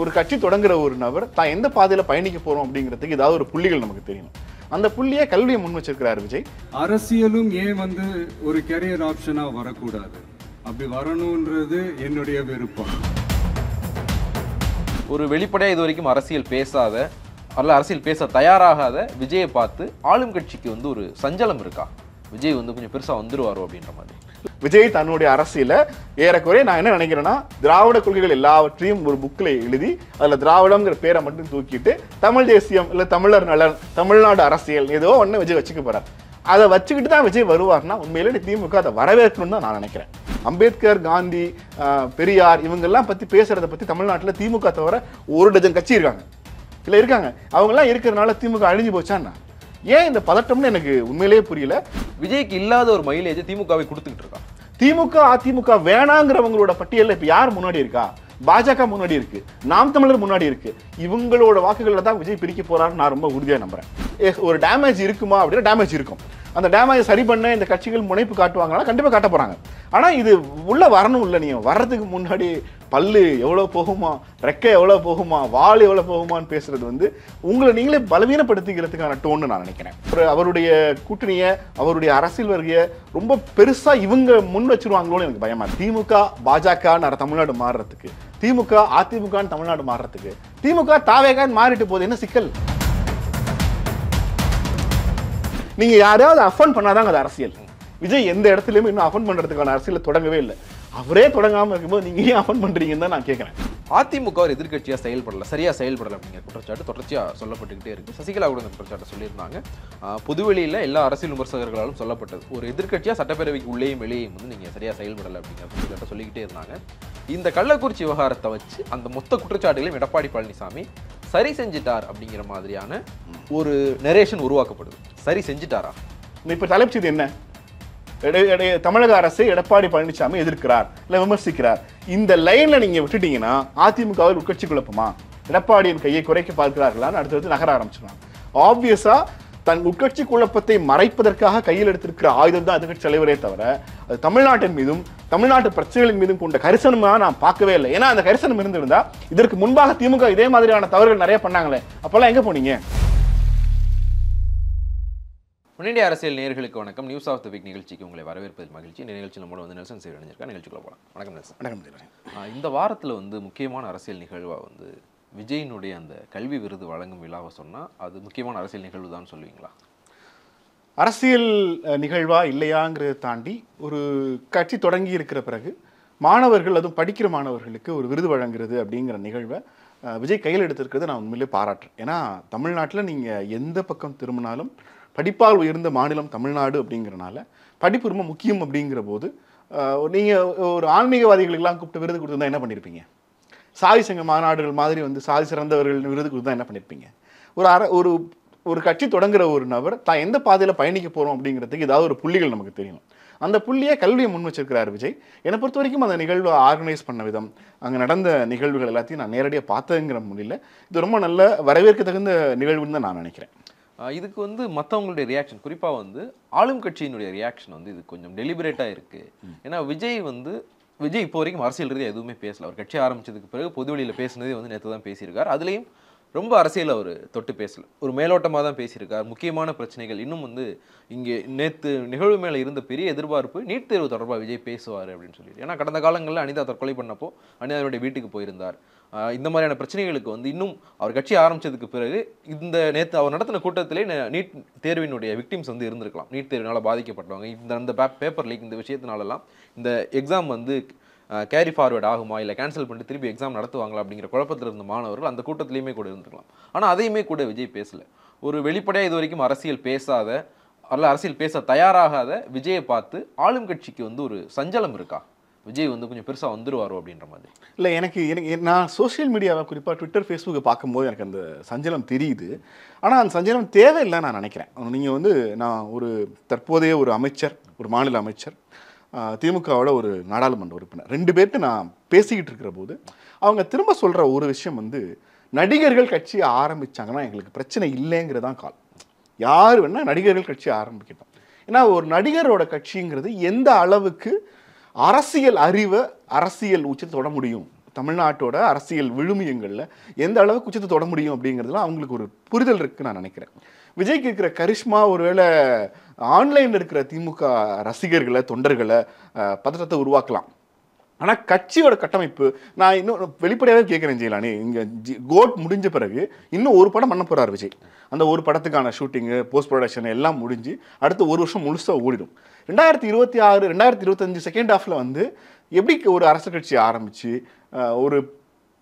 ஒரு கட்சி தொடங்குற ஒரு நபர் தான் எந்த பாதையில பயணிக்க போகிறோம் அப்படிங்கிறதுக்கு ஏதாவது ஒரு புள்ளிகள் நமக்கு தெரியணும் அந்த புள்ளியை கல்வியை முன் வச்சிருக்கிறார் விஜய் அரசியலும் ஏன் வந்து ஒரு கெரியர் ஆப்ஷனாக வரக்கூடாது அப்படி வரணுன்றது என்னுடைய விருப்பம் ஒரு வெளிப்படையாக இது வரைக்கும் அரசியல் பேசாத அல்ல அரசியல் பேச தயாராகாத விஜயை பார்த்து ஆளும் கட்சிக்கு வந்து ஒரு சஞ்சலம் இருக்கா விஜய் வந்து கொஞ்சம் பெருசாக வந்துடுவாரோ அப்படின்ற மாதிரி விஜய் தன்னுடைய அரசியல ஏறக்குறைய நான் என்ன நினைக்கிறேன்னா திராவிட கொள்கைகள் எல்லாவற்றையும் ஒரு புக்கில் எழுதி அதில் திராவிடம்ங்கிற பேரை மட்டும் தூக்கிட்டு தமிழ் தேசியம் இல்லை தமிழர் நலன் தமிழ்நாடு அரசியல் ஏதோ ஒன்று விஜய் வச்சுக்க போறார் அதை வச்சுக்கிட்டு தான் விஜய் வருவார்னா உண்மையிலே திமுக அதை வரவேற்கணும்னு தான் நான் நினைக்கிறேன் அம்பேத்கர் காந்தி பெரியார் இவங்கெல்லாம் பற்றி பேசுகிறத பற்றி தமிழ்நாட்டில் திமுக தவிர ஒரு டஜன் கட்சி இருக்காங்க இல்லை இருக்காங்க அவங்கெல்லாம் இருக்கிறதுனால திமுக அழிஞ்சு போச்சான்னா ஏன் இந்த பதட்டம்னு எனக்கு உண்மையிலேயே புரியல விஜய்க்கு இல்லாத ஒரு மைலேஜ் திமுகவை கொடுத்துக்கிட்டு இருக்கா திமுக அதிமுக வேணாங்கிறவங்களோட பட்டியலில் இப்போ யார் முன்னாடி இருக்கா பாஜக முன்னாடி இருக்கு நாம் தமிழர் முன்னாடி இருக்கு இவங்களோட வாக்குகளில் தான் விஜய் பிரிக்க போறாருன்னு நான் ரொம்ப உறுதியாக நம்புறேன் ஒரு டேமேஜ் இருக்குமா அப்படின்னா டேமேஜ் இருக்கும் அந்த டேமேஜ் சரி பண்ண இந்த கட்சிகள் முனைப்பு காட்டுவாங்கன்னா கண்டிப்பாக காட்ட போறாங்க ஆனால் இது உள்ள வரணும் இல்லை நீங்கள் வர்றதுக்கு முன்னாடி பல்லு எவ்வளோ போகுமா ரெக்கை எவ்வளோ போகுமா வால் எவ்வளோ போகுமான்னு பேசுறது வந்து உங்களை நீங்களே பலவீனப்படுத்திக்கிறதுக்கான டோன்னு நான் நினைக்கிறேன் ஒரு அவருடைய கூட்டணியை அவருடைய அரசியல் வருகைய ரொம்ப பெருசாக இவங்க முன் வச்சிருவாங்களோன்னு எனக்கு பயமா திமுக பாஜக தமிழ்நாடு மாறுறதுக்கு திமுக அதிமுகன்னு தமிழ்நாடு மாறுறதுக்கு திமுக தாவேகான்னு மாறிட்டு போகுது என்ன சிக்கல் நீங்கள் யாரையாவது அஃபன் பண்ணாதாங்க அது அரசியல் விஜய் எந்த இடத்துலையுமே இன்னும் அஃபன் பண்ணுறதுக்கான அரசியல் தொடங்கவே இல்லை அவரே தொடங்காமல் இருக்கும்போது நீங்கள் ஏன் அஃபன் பண்ணுறீங்கன்னு தான் நான் கேட்குறேன் அதிமுக ஒரு எதிர்கட்சியா செயல்படலை சரியாக செயல்படலை அப்படிங்கிற குற்றச்சாட்டு தொடர்ச்சியாக சொல்லப்பட்டுக்கிட்டே இருக்குது சசிகலா கூட இந்த குற்றச்சாட்டை சொல்லியிருந்தாங்க பொதுவெளியில எல்லா அரசியல் விமர்சகர்களாலும் சொல்லப்பட்டது ஒரு எதிர்கட்சியா சட்டப்பேரவைக்கு உள்ளேயும் வெளியேயும் வந்து நீங்கள் சரியாக செயல்படலை அப்படிங்கிற குற்றச்சாட்டை சொல்லிக்கிட்டே இருந்தாங்க இந்த கள்ளக்குறிச்சி விவகாரத்தை வச்சு அந்த மொத்த குற்றச்சாட்டுகளையும் எடப்பாடி பழனிசாமி சரி செஞ்சிட்டார் அப்படிங்கிற மாதிரியான ஒரு நெரேஷன் உருவாக்கப்படுது சரி செஞ்சிட்டாரா இப்போ தலைப்பு என்ன தமிழக அரசை எடப்பாடி பழனிசாமி எதிர்க்கிறார் இல்லை விமர்சிக்கிறார் இந்த லைனில் நீங்கள் விட்டுட்டீங்கன்னா அதிமுகவில் உட்கட்சி குழப்பமா எடப்பாடியின் கையை குறைக்க பார்க்கிறார்களான்னு அடுத்தடுத்து நகர ஆரம்பிச்சிடலாம் ஆப்வியஸா தன் உட்கட்சி குழப்பத்தை மறைப்பதற்காக கையில் எடுத்திருக்கிற ஆயுதம் தான் எதிர்கட்சி தலைவரே தவிர அது தமிழ்நாட்டின் மீதும் தமிழ்நாட்டு பிரச்சனைகளின் மீதும் கொண்ட கரிசனமாக நான் பார்க்கவே இல்லை ஏன்னா அந்த கரிசனம் இருந்திருந்தா இதற்கு முன்பாக திமுக இதே மாதிரியான தவறுகள் நிறைய பண்ணாங்களே அப்போல்லாம் எங்கே போனீங்க முன்னிடைய அரசியல் நேர்களுக்கு வணக்கம் நியூஸ் ஆஃப் த வீக் நிகழ்ச்சிக்கு உங்களை வரவேற்பதில் மகிழ்ச்சி இந்த நிகழ்ச்சியில் நம்மளோட வந்து நெல்சன் சேவை அணிஞ்சிருக்கா நிகழ்ச்சிக்குள்ள போகலாம் வணக்கம் நெல்சன் வணக்கம் இந்த வாரத்தில் வந்து முக்கியமான அரசியல் நிகழ்வாக வந்து விஜயினுடைய அந்த கல்வி விருது வழங்கும் விழாவை சொன்னால் அது முக்கியமான அரசியல் நிகழ்வு தான் சொல்லுவீங்களா அரசியல் நிகழ்வா இல்லையாங்கிறத தாண்டி ஒரு கட்சி தொடங்கி இருக்கிற பிறகு மாணவர்கள் அதுவும் படிக்கிற மாணவர்களுக்கு ஒரு விருது வழங்குறது அப்படிங்கிற நிகழ்வை விஜய் கையில் எடுத்திருக்கிறது நான் உண்மையிலே பாராட்டுறேன் ஏன்னா தமிழ்நாட்டில் நீங்கள் எந்த பக்கம் திரும்பினாலும் படிப்பால் உயர்ந்த மாநிலம் தமிழ்நாடு அப்படிங்கிறனால படிப்பு ரொம்ப முக்கியம் அப்படிங்கிற போது நீங்கள் ஒரு ஆன்மீகவாதிகளுக்கெல்லாம் கூப்பிட்டு விருது கொடுத்துருந்தா என்ன பண்ணியிருப்பீங்க சாதி சங்க மாநாடுகள் மாதிரி வந்து சாதி சிறந்தவர்கள் விருது தான் என்ன பண்ணியிருப்பீங்க ஒரு அற ஒரு ஒரு கட்சி தொடங்குற ஒரு நபர் தான் எந்த பாதையில் பயணிக்க போகிறோம் அப்படிங்கிறதுக்கு ஏதாவது ஒரு புள்ளிகள் நமக்கு தெரியும் அந்த புள்ளியை கல்வியை முன் வச்சிருக்கிறார் விஜய் என்னை பொறுத்த வரைக்கும் அந்த நிகழ்வு ஆர்கனைஸ் பண்ண விதம் அங்கே நடந்த நிகழ்வுகள் எல்லாத்தையும் நான் நேரடியாக பார்த்ததுங்கிற முடியல இது ரொம்ப நல்ல வரவேற்க தகுந்த நிகழ்வுன்னு தான் நான் நினைக்கிறேன் இதுக்கு வந்து மற்றவங்களுடைய ரியாக்ஷன் குறிப்பாக வந்து ஆளும் கட்சியினுடைய ரியாக்ஷன் வந்து இது கொஞ்சம் டெலிபரேட்டாக இருக்குது ஏன்னா விஜய் வந்து விஜய் இப்போ வரைக்கும் அரசியல் ரீதியாக எதுவுமே பேசல அவர் கட்சி ஆரம்பித்ததுக்கு பிறகு பொதுவெளியில் பேசினதே வந்து நேற்று தான் பேசியிருக்கார் அதுலேயும் ரொம்ப அரசியல் அவர் தொட்டு பேசல ஒரு மேலோட்டமாக தான் பேசியிருக்கார் முக்கியமான பிரச்சனைகள் இன்னும் வந்து இங்கே நேற்று நிகழ்வு மேலே இருந்த பெரிய எதிர்பார்ப்பு நீட் தேர்வு தொடர்பாக விஜய் பேசுவார் அப்படின்னு சொல்லிட்டு ஏன்னா கடந்த காலங்களில் அனிதா தற்கொலை பண்ணப்போ அனிதாவுடைய வீட்டுக்கு போயிருந்தார் இந்த மாதிரியான பிரச்சனைகளுக்கு வந்து இன்னும் அவர் கட்சி ஆரம்பித்ததுக்கு பிறகு இந்த நேற்று அவர் நடத்தின கூட்டத்திலே நீட் தேர்வினுடைய விக்டிம்ஸ் வந்து இருந்திருக்கலாம் நீட் தேர்வினால் பாதிக்கப்பட்டவங்க இந்த அந்த பேப்பர் லீக் இந்த விஷயத்தினாலலாம் இந்த எக்ஸாம் வந்து கேரி ஃபார்வேர்ட் ஆகுமா இல்லை கேன்சல் பண்ணிட்டு திருப்பி எக்ஸாம் நடத்துவாங்களா அப்படிங்கிற குழப்பத்தில் இருந்த மாணவர்கள் அந்த கூட்டத்திலையுமே கூட இருந்திருக்கலாம் ஆனால் அதையுமே கூட விஜய் பேசலை ஒரு வெளிப்படையாக இது வரைக்கும் அரசியல் பேசாத அல்ல அரசியல் பேச தயாராகாத விஜயை பார்த்து ஆளும் கட்சிக்கு வந்து ஒரு சஞ்சலம் இருக்கா விஜய் வந்து கொஞ்சம் பெருசாக வந்துருவாரோ அப்படின்ற மாதிரி இல்லை எனக்கு எனக்கு நான் சோஷியல் மீடியாவை குறிப்பாக ட்விட்டர் ஃபேஸ்புக்கை பார்க்கும்போது எனக்கு அந்த சஞ்சலம் தெரியுது ஆனால் அந்த சஞ்சலம் தேவையில்லைன்னு நான் நினைக்கிறேன் நீங்கள் வந்து நான் ஒரு தற்போதைய ஒரு அமைச்சர் ஒரு மாநில அமைச்சர் திமுகவோட ஒரு நாடாளுமன்ற உறுப்பினர் ரெண்டு பேர்ட்டு நான் பேசிக்கிட்டு இருக்கிற போது அவங்க திரும்ப சொல்கிற ஒரு விஷயம் வந்து நடிகர்கள் கட்சி ஆரம்பித்தாங்கன்னா எங்களுக்கு பிரச்சனை இல்லைங்கிறதான் கால் யார் வேணால் நடிகர்கள் கட்சி ஆரம்பிக்கட்டும் ஏன்னா ஒரு நடிகரோட கட்சிங்கிறது எந்த அளவுக்கு அரசியல் அறிவை அரசியல் உச்சத்தை தொட முடியும் தமிழ்நாட்டோட அரசியல் விழுமியங்களில் எந்த அளவுக்கு உச்சத்தை தொட முடியும் அப்படிங்கிறதுலாம் அவங்களுக்கு ஒரு புரிதல் இருக்குன்னு நான் நினைக்கிறேன் விஜய்க்கு இருக்கிற கரிஷ்மா ஒருவேளை ஆன்லைனில் இருக்கிற திமுக ரசிகர்களை தொண்டர்களை பதற்றத்தை உருவாக்கலாம் ஆனால் கட்சியோட கட்டமைப்பு நான் இன்னும் வெளிப்படையாகவே கேட்குறேன் ஜெயலானி இங்கே ஜி கோட் முடிஞ்ச பிறகு இன்னும் ஒரு படம் பண்ண போகிறார் விஜய் அந்த ஒரு படத்துக்கான ஷூட்டிங்கு போஸ்ட் ப்ரொடக்ஷன் எல்லாம் முடிஞ்சு அடுத்த ஒரு வருஷம் முழுசாக ஓடிடும் ரெண்டாயிரத்தி இருபத்தி ஆறு ரெண்டாயிரத்தி இருபத்தஞ்சு செகண்ட் ஹாஃபில் வந்து எப்படி ஒரு அரசு கட்சி ஆரம்பித்து ஒரு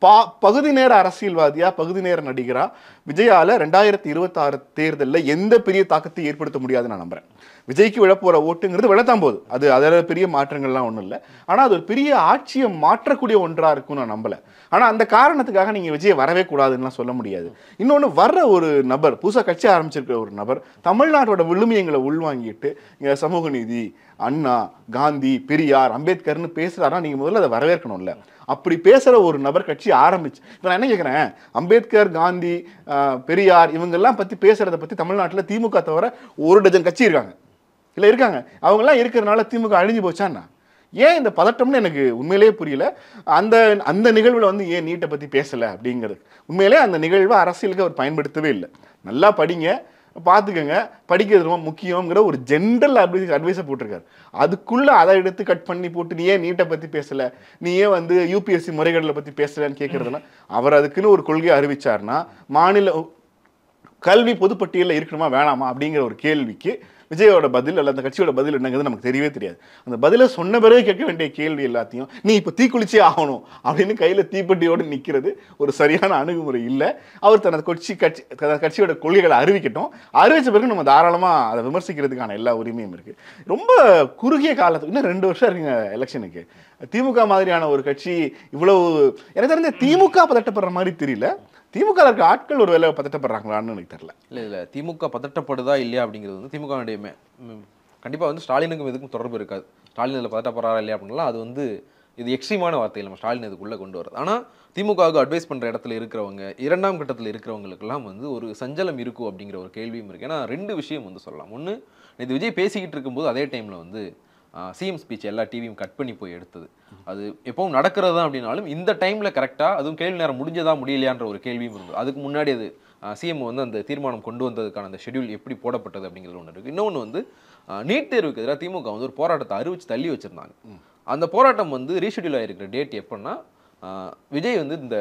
பா பகுதி நேர அரசியல்வாதியாக பகுதி நேர நடிகராக விஜயால ரெண்டாயிரத்தி இருபத்தாறு தேர்தலில் எந்த பெரிய தாக்கத்தை ஏற்படுத்த முடியாதுன்னு நான் நம்புறேன் விஜய்க்கு விழப்போகிற ஓட்டுங்கிறது விழத்தான் போகுது அது அதில் பெரிய மாற்றங்கள்லாம் ஒன்றும் இல்லை ஆனால் அது ஒரு பெரிய ஆட்சியை மாற்றக்கூடிய ஒன்றாக இருக்கும்னு நான் நம்பலை ஆனால் அந்த காரணத்துக்காக நீங்கள் விஜய் வரவே கூடாதுன்னுலாம் சொல்ல முடியாது இன்னொன்று வர்ற ஒரு நபர் புதுசாக கட்சி ஆரம்பிச்சிருக்கிற ஒரு நபர் தமிழ்நாட்டோட விழுமியங்களை உள்வாங்கிட்டு இங்கே சமூக நீதி அண்ணா காந்தி பெரியார் அம்பேத்கர்னு பேசுகிறாருன்னா நீங்கள் முதல்ல அதை வரவேற்கணும்ல அப்படி பேசுகிற ஒரு நபர் கட்சி ஆரம்பிச்சு இப்போ நான் என்ன கேட்குறேன் அம்பேத்கர் காந்தி பெரியார் இவங்கெல்லாம் பற்றி பேசுகிறத பற்றி தமிழ்நாட்டில் திமுக தவிர ஒரு டஜன் கட்சி இருக்காங்க இல்லை இருக்காங்க அவங்கெல்லாம் இருக்கிறனால திமுக அழிஞ்சு போச்சான்னா ஏன் இந்த பதட்டம்னு எனக்கு உண்மையிலேயே புரியல அந்த அந்த நிகழ்வில் வந்து ஏன் நீட்டை பற்றி பேசலை அப்படிங்கிறது உண்மையிலே அந்த நிகழ்வை அரசியலுக்கு அவர் பயன்படுத்தவே இல்லை நல்லா படிங்க பார்த்துக்கோங்க படிக்கிறது ரொம்ப முக்கியங்கிற ஒரு ஜென்ரல் அட்வைஸ் அட்வைஸை போட்டிருக்காரு அதுக்குள்ளே அதை எடுத்து கட் பண்ணி போட்டு நீ ஏன் நீட்டை பற்றி பேசலை நீ ஏன் வந்து யூபிஎஸ்சி முறைகேடலை பற்றி பேசலைன்னு கேட்குறதுனா அவர் அதுக்குன்னு ஒரு கொள்கையை அறிவிச்சார்னா மாநில கல்வி பொதுப்பட்டியலில் இருக்கணுமா வேணாமா அப்படிங்கிற ஒரு கேள்விக்கு விஜயோட பதில் அல்ல அந்த கட்சியோட பதில் என்னங்கிறது நமக்கு தெரியவே தெரியாது அந்த பதிலை சொன்ன பிறகு கேட்க வேண்டிய கேள்வி எல்லாத்தையும் நீ இப்போ தீக்குளிச்சே ஆகணும் அப்படின்னு கையில் தீப்பெட்டியோடு நிற்கிறது ஒரு சரியான அணுகுமுறை இல்லை அவர் தனது கட்சி கட்சி தனது கட்சியோட கொள்கைகளை அறிவிக்கட்டும் அறிவித்த பிறகு நம்ம தாராளமாக அதை விமர்சிக்கிறதுக்கான எல்லா உரிமையும் இருக்குது ரொம்ப குறுகிய காலத்துக்கு இன்னும் ரெண்டு வருஷம் இருக்குங்க எலெக்ஷனுக்கு திமுக மாதிரியான ஒரு கட்சி இவ்வளவு எனக்கு தெரிஞ்ச திமுக பதட்டப்படுற மாதிரி தெரியல திமுக இருக்க ஆட்கள் ஒரு வேலை பதட்டப்படுறாங்களான்னு எனக்கு தெரியல இல்லை இல்லை திமுக பதட்டப்படுதா இல்லையா அப்படிங்கிறது வந்து திமுக கண்டிப்பாக வந்து ஸ்டாலினுக்கும் எதுக்கும் தொடர்பு இருக்காது ஸ்டாலின் இதில் பதட்டப்படுறாரா இல்லையா அப்படின்னா அது வந்து இது எக்ஸ்ட்ரீமான வார்த்தை நம்ம ஸ்டாலின் இதுக்குள்ளே கொண்டு வரது ஆனால் திமுகவுக்கு அட்வைஸ் பண்ணுற இடத்துல இருக்கிறவங்க இரண்டாம் கட்டத்தில் இருக்கிறவங்களுக்கெல்லாம் வந்து ஒரு சஞ்சலம் இருக்கும் அப்படிங்கிற ஒரு கேள்வியும் இருக்குது ஏன்னா ரெண்டு விஷயம் வந்து சொல்லலாம் ஒன்று இது விஜய் பேசிக்கிட்டு இருக்கும்போது அதே டைமில் வந்து சிஎம் ஸ்பீச் எல்லா டிவியும் கட் பண்ணி போய் எடுத்தது அது எப்பவும் நடக்கிறது தான் அப்படின்னாலும் இந்த டைமில் கரெக்டாக அதுவும் கேள்வி நேரம் முடிஞ்சதா முடியலையான்ற ஒரு கேள்வியும் இருந்தது அதுக்கு முன்னாடி அது சிஎம் வந்து அந்த தீர்மானம் கொண்டு வந்ததுக்கான அந்த ஷெடியூல் எப்படி போடப்பட்டது அப்படிங்கிறது ஒன்று இருக்குது இன்னொன்று வந்து நீட் தேர்வுக்கு எதிராக திமுக வந்து ஒரு போராட்டத்தை அறிவிச்சு தள்ளி வச்சுருந்தாங்க அந்த போராட்டம் வந்து ரீஷெடியூல் ஆகிருக்கிற டேட் எப்படின்னா விஜய் வந்து இந்த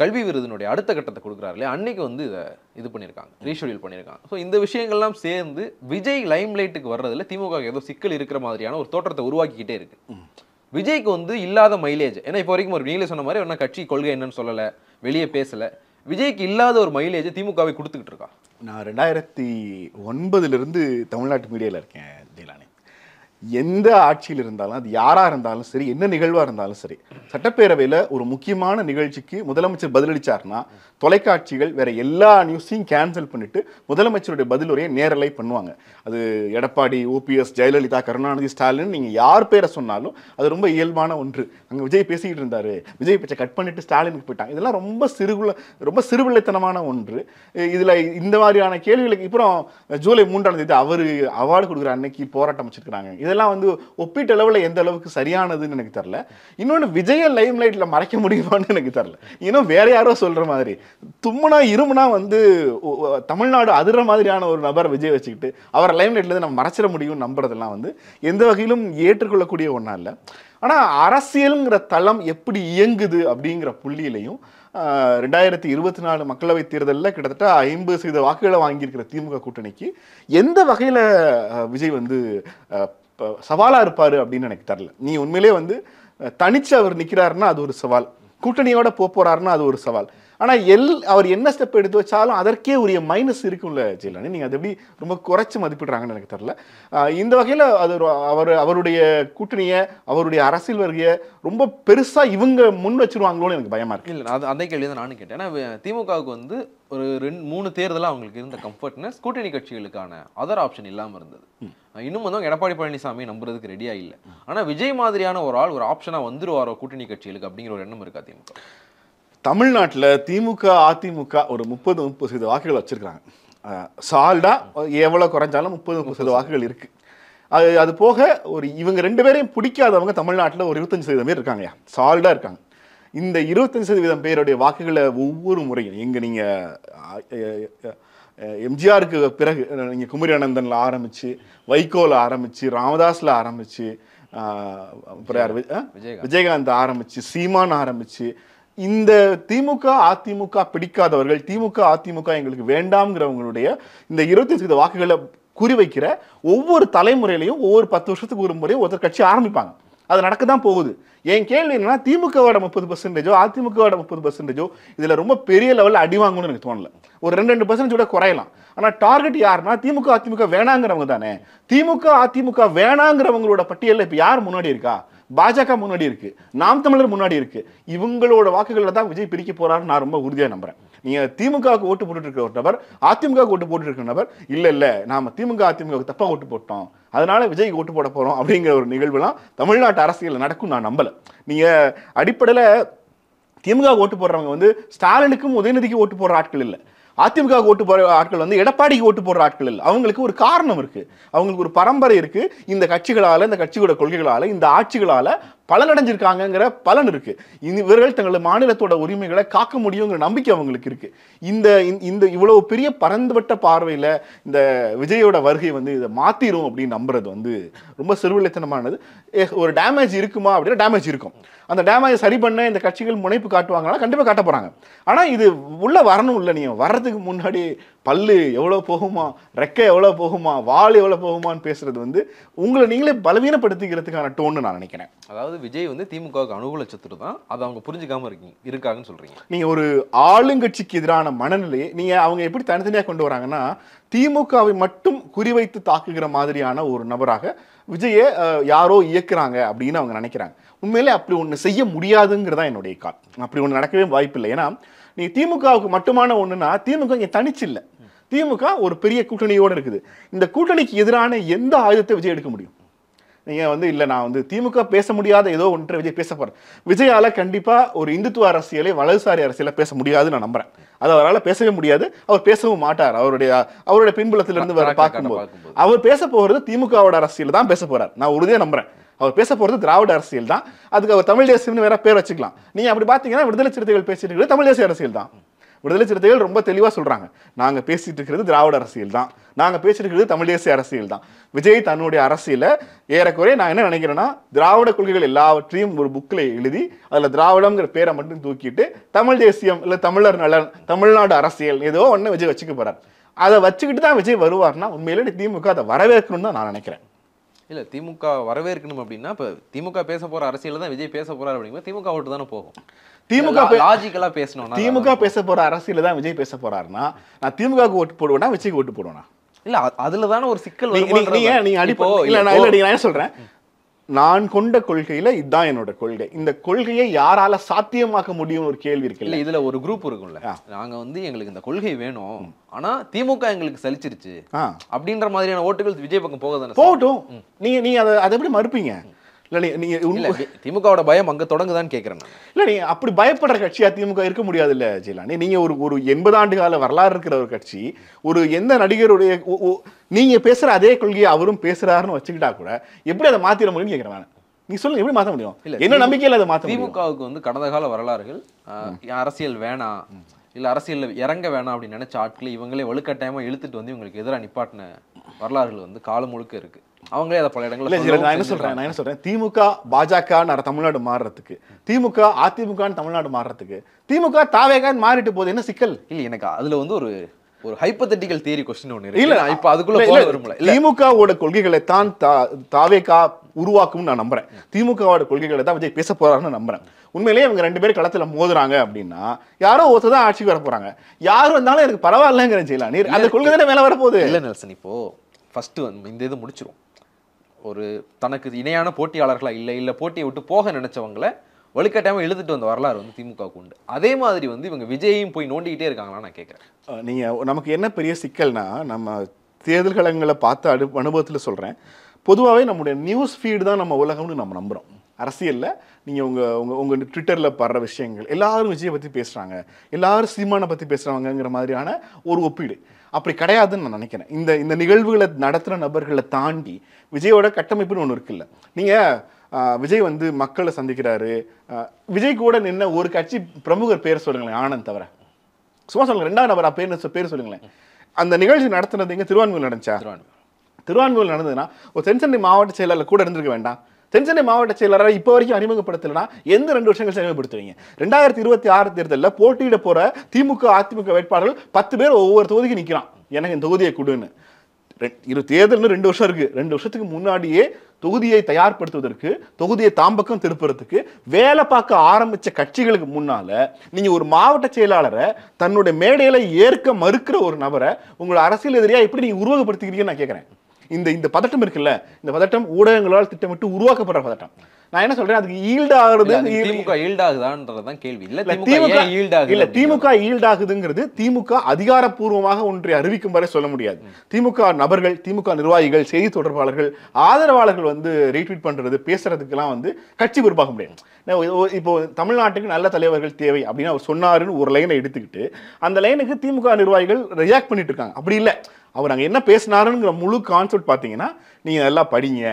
கல்வி விருதினுடைய அடுத்த கட்டத்தை கொடுக்குறாரு இல்லையா அன்னைக்கு வந்து இதை இது பண்ணியிருக்காங்க ரீஷெடியூல் பண்ணியிருக்காங்க ஸோ இந்த விஷயங்கள்லாம் சேர்ந்து விஜய் லைம் லைட்டுக்கு வர்றதுல திமுக ஏதோ சிக்கல் இருக்கிற மாதிரியான ஒரு தோற்றத்தை உருவாக்கிக்கிட்டே இருக்கு விஜய்க்கு வந்து இல்லாத மைலேஜ் ஏன்னா இப்போ வரைக்கும் ஒரு நீங்களே சொன்ன மாதிரி ஒன்றும் கட்சி கொள்கை என்னன்னு சொல்லலை வெளியே பேசலை விஜய்க்கு இல்லாத ஒரு மைலேஜை திமுகவை கொடுத்துக்கிட்டு இருக்கா நான் ரெண்டாயிரத்தி ஒன்பதுலேருந்து தமிழ்நாட்டு மீடியாவில் இருக்கேன் எந்த ஆட்சியில் இருந்தாலும் அது யாராக இருந்தாலும் சரி என்ன நிகழ்வாக இருந்தாலும் சரி சட்டப்பேரவையில் ஒரு முக்கியமான நிகழ்ச்சிக்கு முதலமைச்சர் பதிலளிச்சார்னா தொலைக்காட்சிகள் வேற எல்லா நியூஸையும் கேன்சல் பண்ணிட்டு முதலமைச்சருடைய பதிலுரையை நேரலை பண்ணுவாங்க அது எடப்பாடி ஓபிஎஸ் ஜெயலலிதா கருணாநிதி ஸ்டாலின் நீங்கள் யார் பேரை சொன்னாலும் அது ரொம்ப இயல்பான ஒன்று அங்கே விஜய் பேசிக்கிட்டு இருந்தார் விஜய் பேச்சை கட் பண்ணிட்டு ஸ்டாலினுக்கு போயிட்டாங்க இதெல்லாம் ரொம்ப சிறுகுல ரொம்ப சிறுவிளைத்தனமான ஒன்று இதில் இந்த மாதிரியான கேள்விகளுக்கு அப்புறம் ஜூலை மூன்றாம் தேதி அவர் அவார்டு கொடுக்குற அன்னைக்கு போராட்டம் வச்சிருக்கிறாங்க இதில் இதெல்லாம் வந்து ஒப்பீட்டு அளவில் எந்த அளவுக்கு சரியானதுன்னு எனக்கு தெரில இன்னொன்று விஜய லைம் லைட்டில் மறைக்க முடியுமான்னு எனக்கு தெரில இன்னும் வேற யாரோ சொல்கிற மாதிரி தும்முனா இருமுனா வந்து தமிழ்நாடு அதிர மாதிரியான ஒரு நபர் விஜய் வச்சுக்கிட்டு அவர் லைம் லைட்லேருந்து நம்ம மறைச்சிட முடியும்னு நம்புறதெல்லாம் வந்து எந்த வகையிலும் ஏற்றுக்கொள்ளக்கூடிய ஒன்றா இல்லை ஆனால் அரசியலுங்கிற தளம் எப்படி இயங்குது அப்படிங்கிற புள்ளியிலையும் ரெண்டாயிரத்தி இருபத்தி நாலு மக்களவைத் தேர்தலில் கிட்டத்தட்ட ஐம்பது சதவீத வாக்குகளை வாங்கியிருக்கிற திமுக கூட்டணிக்கு எந்த வகையில் விஜய் வந்து இப்போ சவாலாக இருப்பார் அப்படின்னு எனக்கு தெரில நீ உண்மையிலே வந்து தனிச்சு அவர் நிற்கிறாருன்னா அது ஒரு சவால் கூட்டணியோட போறாருன்னா அது ஒரு சவால் ஆனால் எல் அவர் என்ன ஸ்டெப் எடுத்து வச்சாலும் அதற்கே உரிய மைனஸ் இருக்கும்ல ஜெயிலானி நீங்கள் அதை எப்படி ரொம்ப குறைச்சி மதிப்பிடுறாங்கன்னு எனக்கு தெரில இந்த வகையில் அது அவர் அவருடைய கூட்டணியை அவருடைய அரசியல் வருகையை ரொம்ப பெருசாக இவங்க முன் வச்சிருவாங்களோன்னு எனக்கு பயமாக இருக்குது இல்லை அது அதே கேள்வி தான் நானும் கேட்டேன் ஏன்னா திமுகவுக்கு வந்து ஒரு ரெண்டு மூணு தேர்தலாக அவங்களுக்கு இருந்த கம்ஃபர்ட்னஸ் கூட்டணி கட்சிகளுக்கான அதர் ஆப்ஷன் இல்லாமல் இருந்தது இன்னும் வந்து எடப்பாடி பழனிசாமி நம்புறதுக்கு ரெடியாக இல்லை ஆனால் விஜய் மாதிரியான ஒரு ஆள் ஒரு ஆப்ஷனாக வந்துருவாரோ கூட்டணி கட்சிகளுக்கு அப்படிங்கிற ஒரு எண்ணம் இருக்கா திமுக தமிழ்நாட்டில் திமுக அதிமுக ஒரு முப்பது முப்பது சதவீத வாக்குகள் வச்சுருக்காங்க சால்டாக எவ்வளோ குறைஞ்சாலும் முப்பது முப்பது சதவீத வாக்குகள் இருக்குது அது அது போக ஒரு இவங்க ரெண்டு பேரையும் பிடிக்காதவங்க தமிழ்நாட்டில் ஒரு இருபத்தஞ்சி சதவீதம் பேர் இருக்காங்கயா சால்டாக இருக்காங்க இந்த இருபத்தஞ்சி சதவீதம் பேருடைய வாக்குகளை ஒவ்வொரு முறையும் எங்கே நீங்கள் எம்ஜிஆருக்கு பிறகு நீங்கள் குமரி அனந்தனில் ஆரம்பித்து வைகோவில் ஆரம்பித்து ராமதாஸில் ஆரம்பித்து விஜயகாந்த் ஆரம்பித்து சீமான் ஆரம்பித்து இந்த திமுக அதிமுக பிடிக்காதவர்கள் திமுக அதிமுக எங்களுக்கு வேண்டாம்ங்கிறவங்களுடைய இந்த இருபத்தி சதவீத வாக்குகளை குறிவைக்கிற ஒவ்வொரு தலைமுறையிலையும் ஒவ்வொரு பத்து வருஷத்துக்கு ஒரு முறையும் ஒருத்தர் கட்சி ஆரம்பிப்பாங்க அது நடக்க தான் போகுது என் கேள்வி என்னன்னா திமுகவோட முப்பது பர்சன்டேஜோ அதிமுகவோட முப்பது பர்சன்டேஜோ இதில் ரொம்ப பெரிய லெவலில் அடி வாங்கணும்னு எனக்கு தோணலை ஒரு ரெண்டு ரெண்டு கூட குறையலாம் ஆனால் டார்கெட் யாருன்னா திமுக அதிமுக வேணாங்கிறவங்க தானே திமுக அதிமுக வேணாங்கிறவங்களோட பட்டியலில் இப்போ யார் முன்னாடி இருக்கா பாஜக முன்னாடி இருக்கு நாம் தமிழர் முன்னாடி இருக்கு இவங்களோட வாக்குகளில் தான் விஜய் பிரிக்க போறாரு நான் ரொம்ப உறுதியாக நம்புறேன் நீங்க திமுகவுக்கு ஓட்டு போட்டு இருக்கிற ஒரு நபர் அதிமுக ஓட்டு போட்டு இருக்கிற நபர் இல்ல இல்ல நாம திமுக அதிமுக தப்பா ஓட்டு போட்டோம் அதனால விஜய் ஓட்டு போட போறோம் அப்படிங்கிற ஒரு நிகழ்வுலாம் தமிழ்நாட்டு அரசியல் நடக்கும் நான் நம்பல நீங்க அடிப்படையில் திமுக ஓட்டு போடுறவங்க வந்து ஸ்டாலினுக்கும் உதயநிதிக்கு ஓட்டு போடுற ஆட்கள் இல்லை அதிமுக ஓட்டு போகிற ஆட்கள் வந்து எடப்பாடிக்கு ஓட்டு போடுற ஆட்கள் இல்லை அவங்களுக்கு ஒரு காரணம் இருக்குது அவங்களுக்கு ஒரு பரம்பரை இருக்குது இந்த கட்சிகளால் இந்த கட்சியோட கொள்கைகளால் இந்த ஆட்சிகளால் பலனடைஞ்சிருக்காங்கிற பலன் இருக்குது இவர்கள் தங்கள் மாநிலத்தோட உரிமைகளை காக்க முடியுங்கிற நம்பிக்கை அவங்களுக்கு இருக்குது இந்த இந்த இவ்வளவு பெரிய பரந்துபட்ட பார்வையில் இந்த விஜயோட வருகை வந்து இதை மாற்றிடும் அப்படின்னு நம்புறது வந்து ரொம்ப சிறுவிலைத்தனமானது ஒரு டேமேஜ் இருக்குமா அப்படின்னா டேமேஜ் இருக்கும் அந்த டேமேஜ் சரி பண்ண இந்த கட்சிகள் முனைப்பு காட்டுவாங்கன்னா கண்டிப்பாக காட்ட போகிறாங்க ஆனால் இது உள்ளே வரணும் இல்லை நீங்கள் வர்றதுக்கு முன்னாடி பல்லு எவ்வளோ போகுமா ரெக்கை எவ்வளோ போகுமா வால் எவ்வளோ போகுமான்னு பேசுறது வந்து உங்களை நீங்களே பலவீனப்படுத்திக்கிறதுக்கான டோன்னு நான் நினைக்கிறேன் அதாவது விஜய் வந்து திமுகவுக்கு அனுகூல சத்துரு தான் அதை அவங்க புரிஞ்சுக்காம இருக்கீங்க இருக்காங்கன்னு சொல்றீங்க நீங்கள் ஒரு ஆளுங்கட்சிக்கு எதிரான மனநிலையை நீங்கள் அவங்க எப்படி தனித்தனியாக கொண்டு வராங்கன்னா திமுகவை மட்டும் குறிவைத்து தாக்குகிற மாதிரியான ஒரு நபராக விஜயை யாரோ இயக்குறாங்க அப்படின்னு அவங்க நினைக்கிறாங்க உண்மையிலே அப்படி ஒன்று செய்ய முடியாதுங்கிறதா என்னுடைய கால் அப்படி ஒன்று நடக்கவே வாய்ப்பு இல்லை ஏன்னா நீங்கள் திமுகவுக்கு மட்டுமான ஒன்றுனா திமுக இங்கே தனிச்சு இல்லை திமுக ஒரு பெரிய கூட்டணியோடு இருக்குது இந்த கூட்டணிக்கு எதிரான எந்த ஆயுதத்தை விஜய் எடுக்க முடியும் நீங்கள் வந்து இல்லை நான் வந்து திமுக பேச முடியாத ஏதோ ஒன்றை விஜய் பேச போகிறேன் விஜயால் கண்டிப்பாக ஒரு இந்துத்துவ அரசியலை வலதுசாரி அரசியலை பேச முடியாதுன்னு நான் நம்புகிறேன் அது அவரால் பேசவே முடியாது அவர் பேசவும் மாட்டார் அவருடைய அவருடைய பின்புலத்திலிருந்து வர பார்க்கும்போது அவர் பேச போகிறது திமுகவோட அரசியல் தான் பேச போகிறார் நான் உறுதியாக நம்புகிறேன் அவர் பேச போகிறது திராவிட அரசியல் தான் அதுக்கு அவர் தமிழ் தேசியம்னு வேற பேர் வச்சுக்கலாம் நீங்கள் அப்படி பார்த்தீங்கன்னா விடுதலை சிறுத்தைகள் பேசிட்டு தமிழ் தேசிய அரசியல் தான் விடுதலை சிறுத்தைகள் ரொம்ப தெளிவாக சொல்கிறாங்க நாங்கள் பேசிகிட்டு இருக்கிறது திராவிட அரசியல் தான் நாங்கள் பேசிட்டு இருக்கிறது தமிழ் தேசிய அரசியல் தான் விஜய் தன்னுடைய அரசியலை ஏறக்குறைய நான் என்ன நினைக்கிறேன்னா திராவிட கொள்கைகள் எல்லாவற்றையும் ஒரு புக்கில் எழுதி அதில் திராவிடங்கிற பேரை மட்டும் தூக்கிட்டு தமிழ் தேசியம் இல்லை தமிழர் நலன் தமிழ்நாடு அரசியல் ஏதோ ஒன்று விஜய் வச்சுக்க போகிறார் அதை வச்சுக்கிட்டு தான் விஜய் வருவார்னா உண்மையிலே திமுக அதை வரவேற்கணும்னு தான் நான் நினைக்கிறேன் இல்லை திமுக வரவேற்கணும் அப்படின்னா இப்போ திமுக பேச போகிற அரசியல் தான் விஜய் பேச போகிறார் அப்படிங்கிற திமுக ஓட்டு தானே போகும் திமுக லாஜிக்கலா பேசணும் திமுக பேச போற அரசியல் தான் விஜய் பேச போறாருன்னா நான் திமுக ஓட்டு போடுவேன்னா விஜய்க்கு ஓட்டு போடுவேனா இல்ல அதுல தானே ஒரு சிக்கல் நீங்க நீங்க அடிப்போ இல்ல நான் இல்ல நீங்க என்ன சொல்றேன் நான் கொண்ட கொள்கையில இதுதான் என்னோட கொள்கை இந்த கொள்கையை யாரால சாத்தியமாக்க முடியும் ஒரு கேள்வி இருக்கு இல்ல இதுல ஒரு குரூப் இருக்கும்ல நாங்க வந்து எங்களுக்கு இந்த கொள்கை வேணும் ஆனா திமுக எங்களுக்கு சலிச்சிருச்சு அப்படின்ற மாதிரியான ஓட்டுகள் விஜய் பக்கம் போக தானே போகட்டும் நீங்க நீங்க அதை அதை எப்படி மறுப்பீங்க இல்லை நீங்கள் திமுகவோட பயம் அங்கே தொடங்குதான்னு கேட்குறேன் இல்லை நீ அப்படி பயப்படுற கட்சியாக திமுக இருக்க முடியாது இல்லை ஜெயலானி நீங்கள் ஒரு ஒரு எண்பது ஆண்டு கால வரலாறு இருக்கிற ஒரு கட்சி ஒரு எந்த நடிகருடைய நீங்கள் பேசுகிற அதே கொள்கையை அவரும் பேசுகிறாருன்னு வச்சுக்கிட்டா கூட எப்படி அதை மாற்றிட முடியும்னு கேட்குறேன் நான் நீ சொல்லுங்க எப்படி மாற்ற முடியும் இல்லை என்ன நம்பிக்கையில் அதை மாற்ற திமுகவுக்கு வந்து கடந்த கால வரலாறுகள் அரசியல் வேணாம் இல்லை அரசியலில் இறங்க வேணாம் அப்படின்னு நினச்ச ஆட்களை இவங்களே வலுக்கட்டாயமாக இழுத்துட்டு வந்து இவங்களுக்கு எதிராக நிப்பாட்டின வரலாறுகள் வந்து காலம் முழுக்க இருக்குது அவங்களே அதை பல இடங்கள் நான் என்ன சொல்கிறேன் நான் என்ன சொல்கிறேன் திமுக பாஜகன்னு தமிழ்நாடு மாறுறதுக்கு திமுக அதிமுகன்னு தமிழ்நாடு மாறுறதுக்கு திமுக தாவேகான்னு மாறிட்டு போகுது என்ன சிக்கல் இல்லை எனக்கு அதில் வந்து ஒரு ஒரு ஹைப்பத்தட்டிக்கல் தேரி கொஸ்டின் ஒன்று இல்லை இப்போ அதுக்குள்ள போக திமுகவோட கொள்கைகளை தான் தா தாவேகா உருவாக்கும்னு நான் நம்புறேன் திமுகவோட கொள்கைகளை தான் விஜய் பேச போறாருன்னு நம்புறேன் உண்மையிலேயே இவங்க ரெண்டு பேரும் களத்தில் மோதுறாங்க அப்படின்னா யாரோ ஒருத்தர் தான் ஆட்சிக்கு வர போறாங்க யார் வந்தாலும் எனக்கு செய்யலாம் நீர் அந்த கொள்கை தானே மேலே வரப்போகுது இல்லை நெல்சன் இப்போது ஃபர்ஸ்ட் இந்த இது முடிச்சிரும் ஒரு தனக்கு இணையான போட்டியாளர்களாக இல்லை இல்லை போட்டியை விட்டு போக நினச்சவங்கள வலுக்கட்டாமல் எழுதிட்டு வந்த வரலாறு வந்து திமுகவுக்கு உண்டு அதே மாதிரி வந்து இவங்க விஜயையும் போய் நோண்டிக்கிட்டே இருக்காங்களா நான் கேட்குறேன் நீங்கள் நமக்கு என்ன பெரிய சிக்கல்னா நம்ம தேர்தல்களங்களை பார்த்த அனு அனுபவத்தில் சொல்கிறேன் பொதுவாகவே நம்முடைய நியூஸ் ஃபீடு தான் நம்ம உலகம்னு நம்ம நம்புகிறோம் அரசியலில் நீங்கள் உங்கள் உங்கள் உங்கள் ட்விட்டரில் படுற விஷயங்கள் எல்லாரும் விஜயை பற்றி பேசுகிறாங்க எல்லாரும் சீமானை பற்றி பேசுகிறாங்கங்கிற மாதிரியான ஒரு ஒப்பீடு அப்படி கிடையாதுன்னு நான் நினைக்கிறேன் இந்த இந்த நிகழ்வுகளை நடத்துகிற நபர்களை தாண்டி விஜயோட கட்டமைப்புன்னு ஒன்று இருக்குல்ல நீங்கள் விஜய் வந்து மக்களை சந்திக்கிறாரு விஜய் கூட நின்ன ஒரு கட்சி பிரமுகர் பேர் சொல்லுங்களேன் ஆனந்த் தவிர சும்மா சொல்லுங்க ரெண்டாவது நபரா பேர் பேர் சொல்லுங்களேன் அந்த நிகழ்ச்சி நடத்துனது இங்கே திருவான்மையில் நடந்துச்சா திருவான்மையில் நடந்ததுன்னா ஒரு தென்சென்னை மாவட்ட செயலாளர் கூட இருந்திருக்க வேண்டாம் தென்சென்னை மாவட்ட செயலரை இப்போ வரைக்கும் அறிமுகப்படுத்தலாம் எந்த ரெண்டு வருஷங்கள் செயல்படுத்துவீங்க ரெண்டாயிரத்தி இருபத்தி ஆறு தேர்தலில் போட்டியிட போகிற திமுக அதிமுக வேட்பாளர்கள் பத்து பேர் ஒவ்வொரு தொகுதிக்கு நிற்கிறான் எனக்கு இந்த தொகுதியை கொடுன்னு இரு தேர்தல்னு ரெண்டு வருஷம் இருக்கு ரெண்டு வருஷத்துக்கு முன்னாடியே தொகுதியை தயார்படுத்துவதற்கு தொகுதியை தாம்பக்கம் திருப்புறதுக்கு வேலை பார்க்க ஆரம்பித்த கட்சிகளுக்கு முன்னால் நீங்கள் ஒரு மாவட்ட செயலாளரை தன்னுடைய மேடையில் ஏற்க மறுக்கிற ஒரு நபரை உங்களை அரசியல் எதிரியாக எப்படி நீங்கள் உருவகப்படுத்திக்கிறீங்கன்னு நான் கேட்குறேன் இந்த இந்த பதட்டம் இருக்குல்ல இந்த பதட்டம் ஊடகங்களால் திட்டமிட்டு உருவாக்கப்படுற பதட்டம் நான் என்ன சொல்றேன் அதுக்கு ஈல்ட் ஆகுறது திமுக ஈல்ட் ஆகுதான்றதுதான் கேள்வி இல்ல திமுக ஈல்ட் ஆகுது இல்ல திமுக ஈல்ட் ஆகுதுங்கிறது திமுக அதிகாரப்பூர்வமாக ஒன்றை அறிவிக்கும் வரை சொல்ல முடியாது திமுக நபர்கள் திமுக நிர்வாகிகள் செய்தி தொடர்பாளர்கள் ஆதரவாளர்கள் வந்து ரீட்வீட் பண்றது பேசுறதுக்கெல்லாம் வந்து கட்சி பொறுப்பாக முடியாது இப்போ தமிழ்நாட்டுக்கு நல்ல தலைவர்கள் தேவை அப்படின்னு அவர் சொன்னாருன்னு ஒரு லைனை எடுத்துக்கிட்டு அந்த லைனுக்கு திமுக நிர்வாகிகள் ரியாக்ட் பண்ணிட்டு இருக்காங்க அப்படி இல்லை அவர் அங்கே என்ன பேசினாருங்கிற முழு கான்செப்ட் பார்த்தீங்கன்னா நீங்கள் நல்லா படிங்க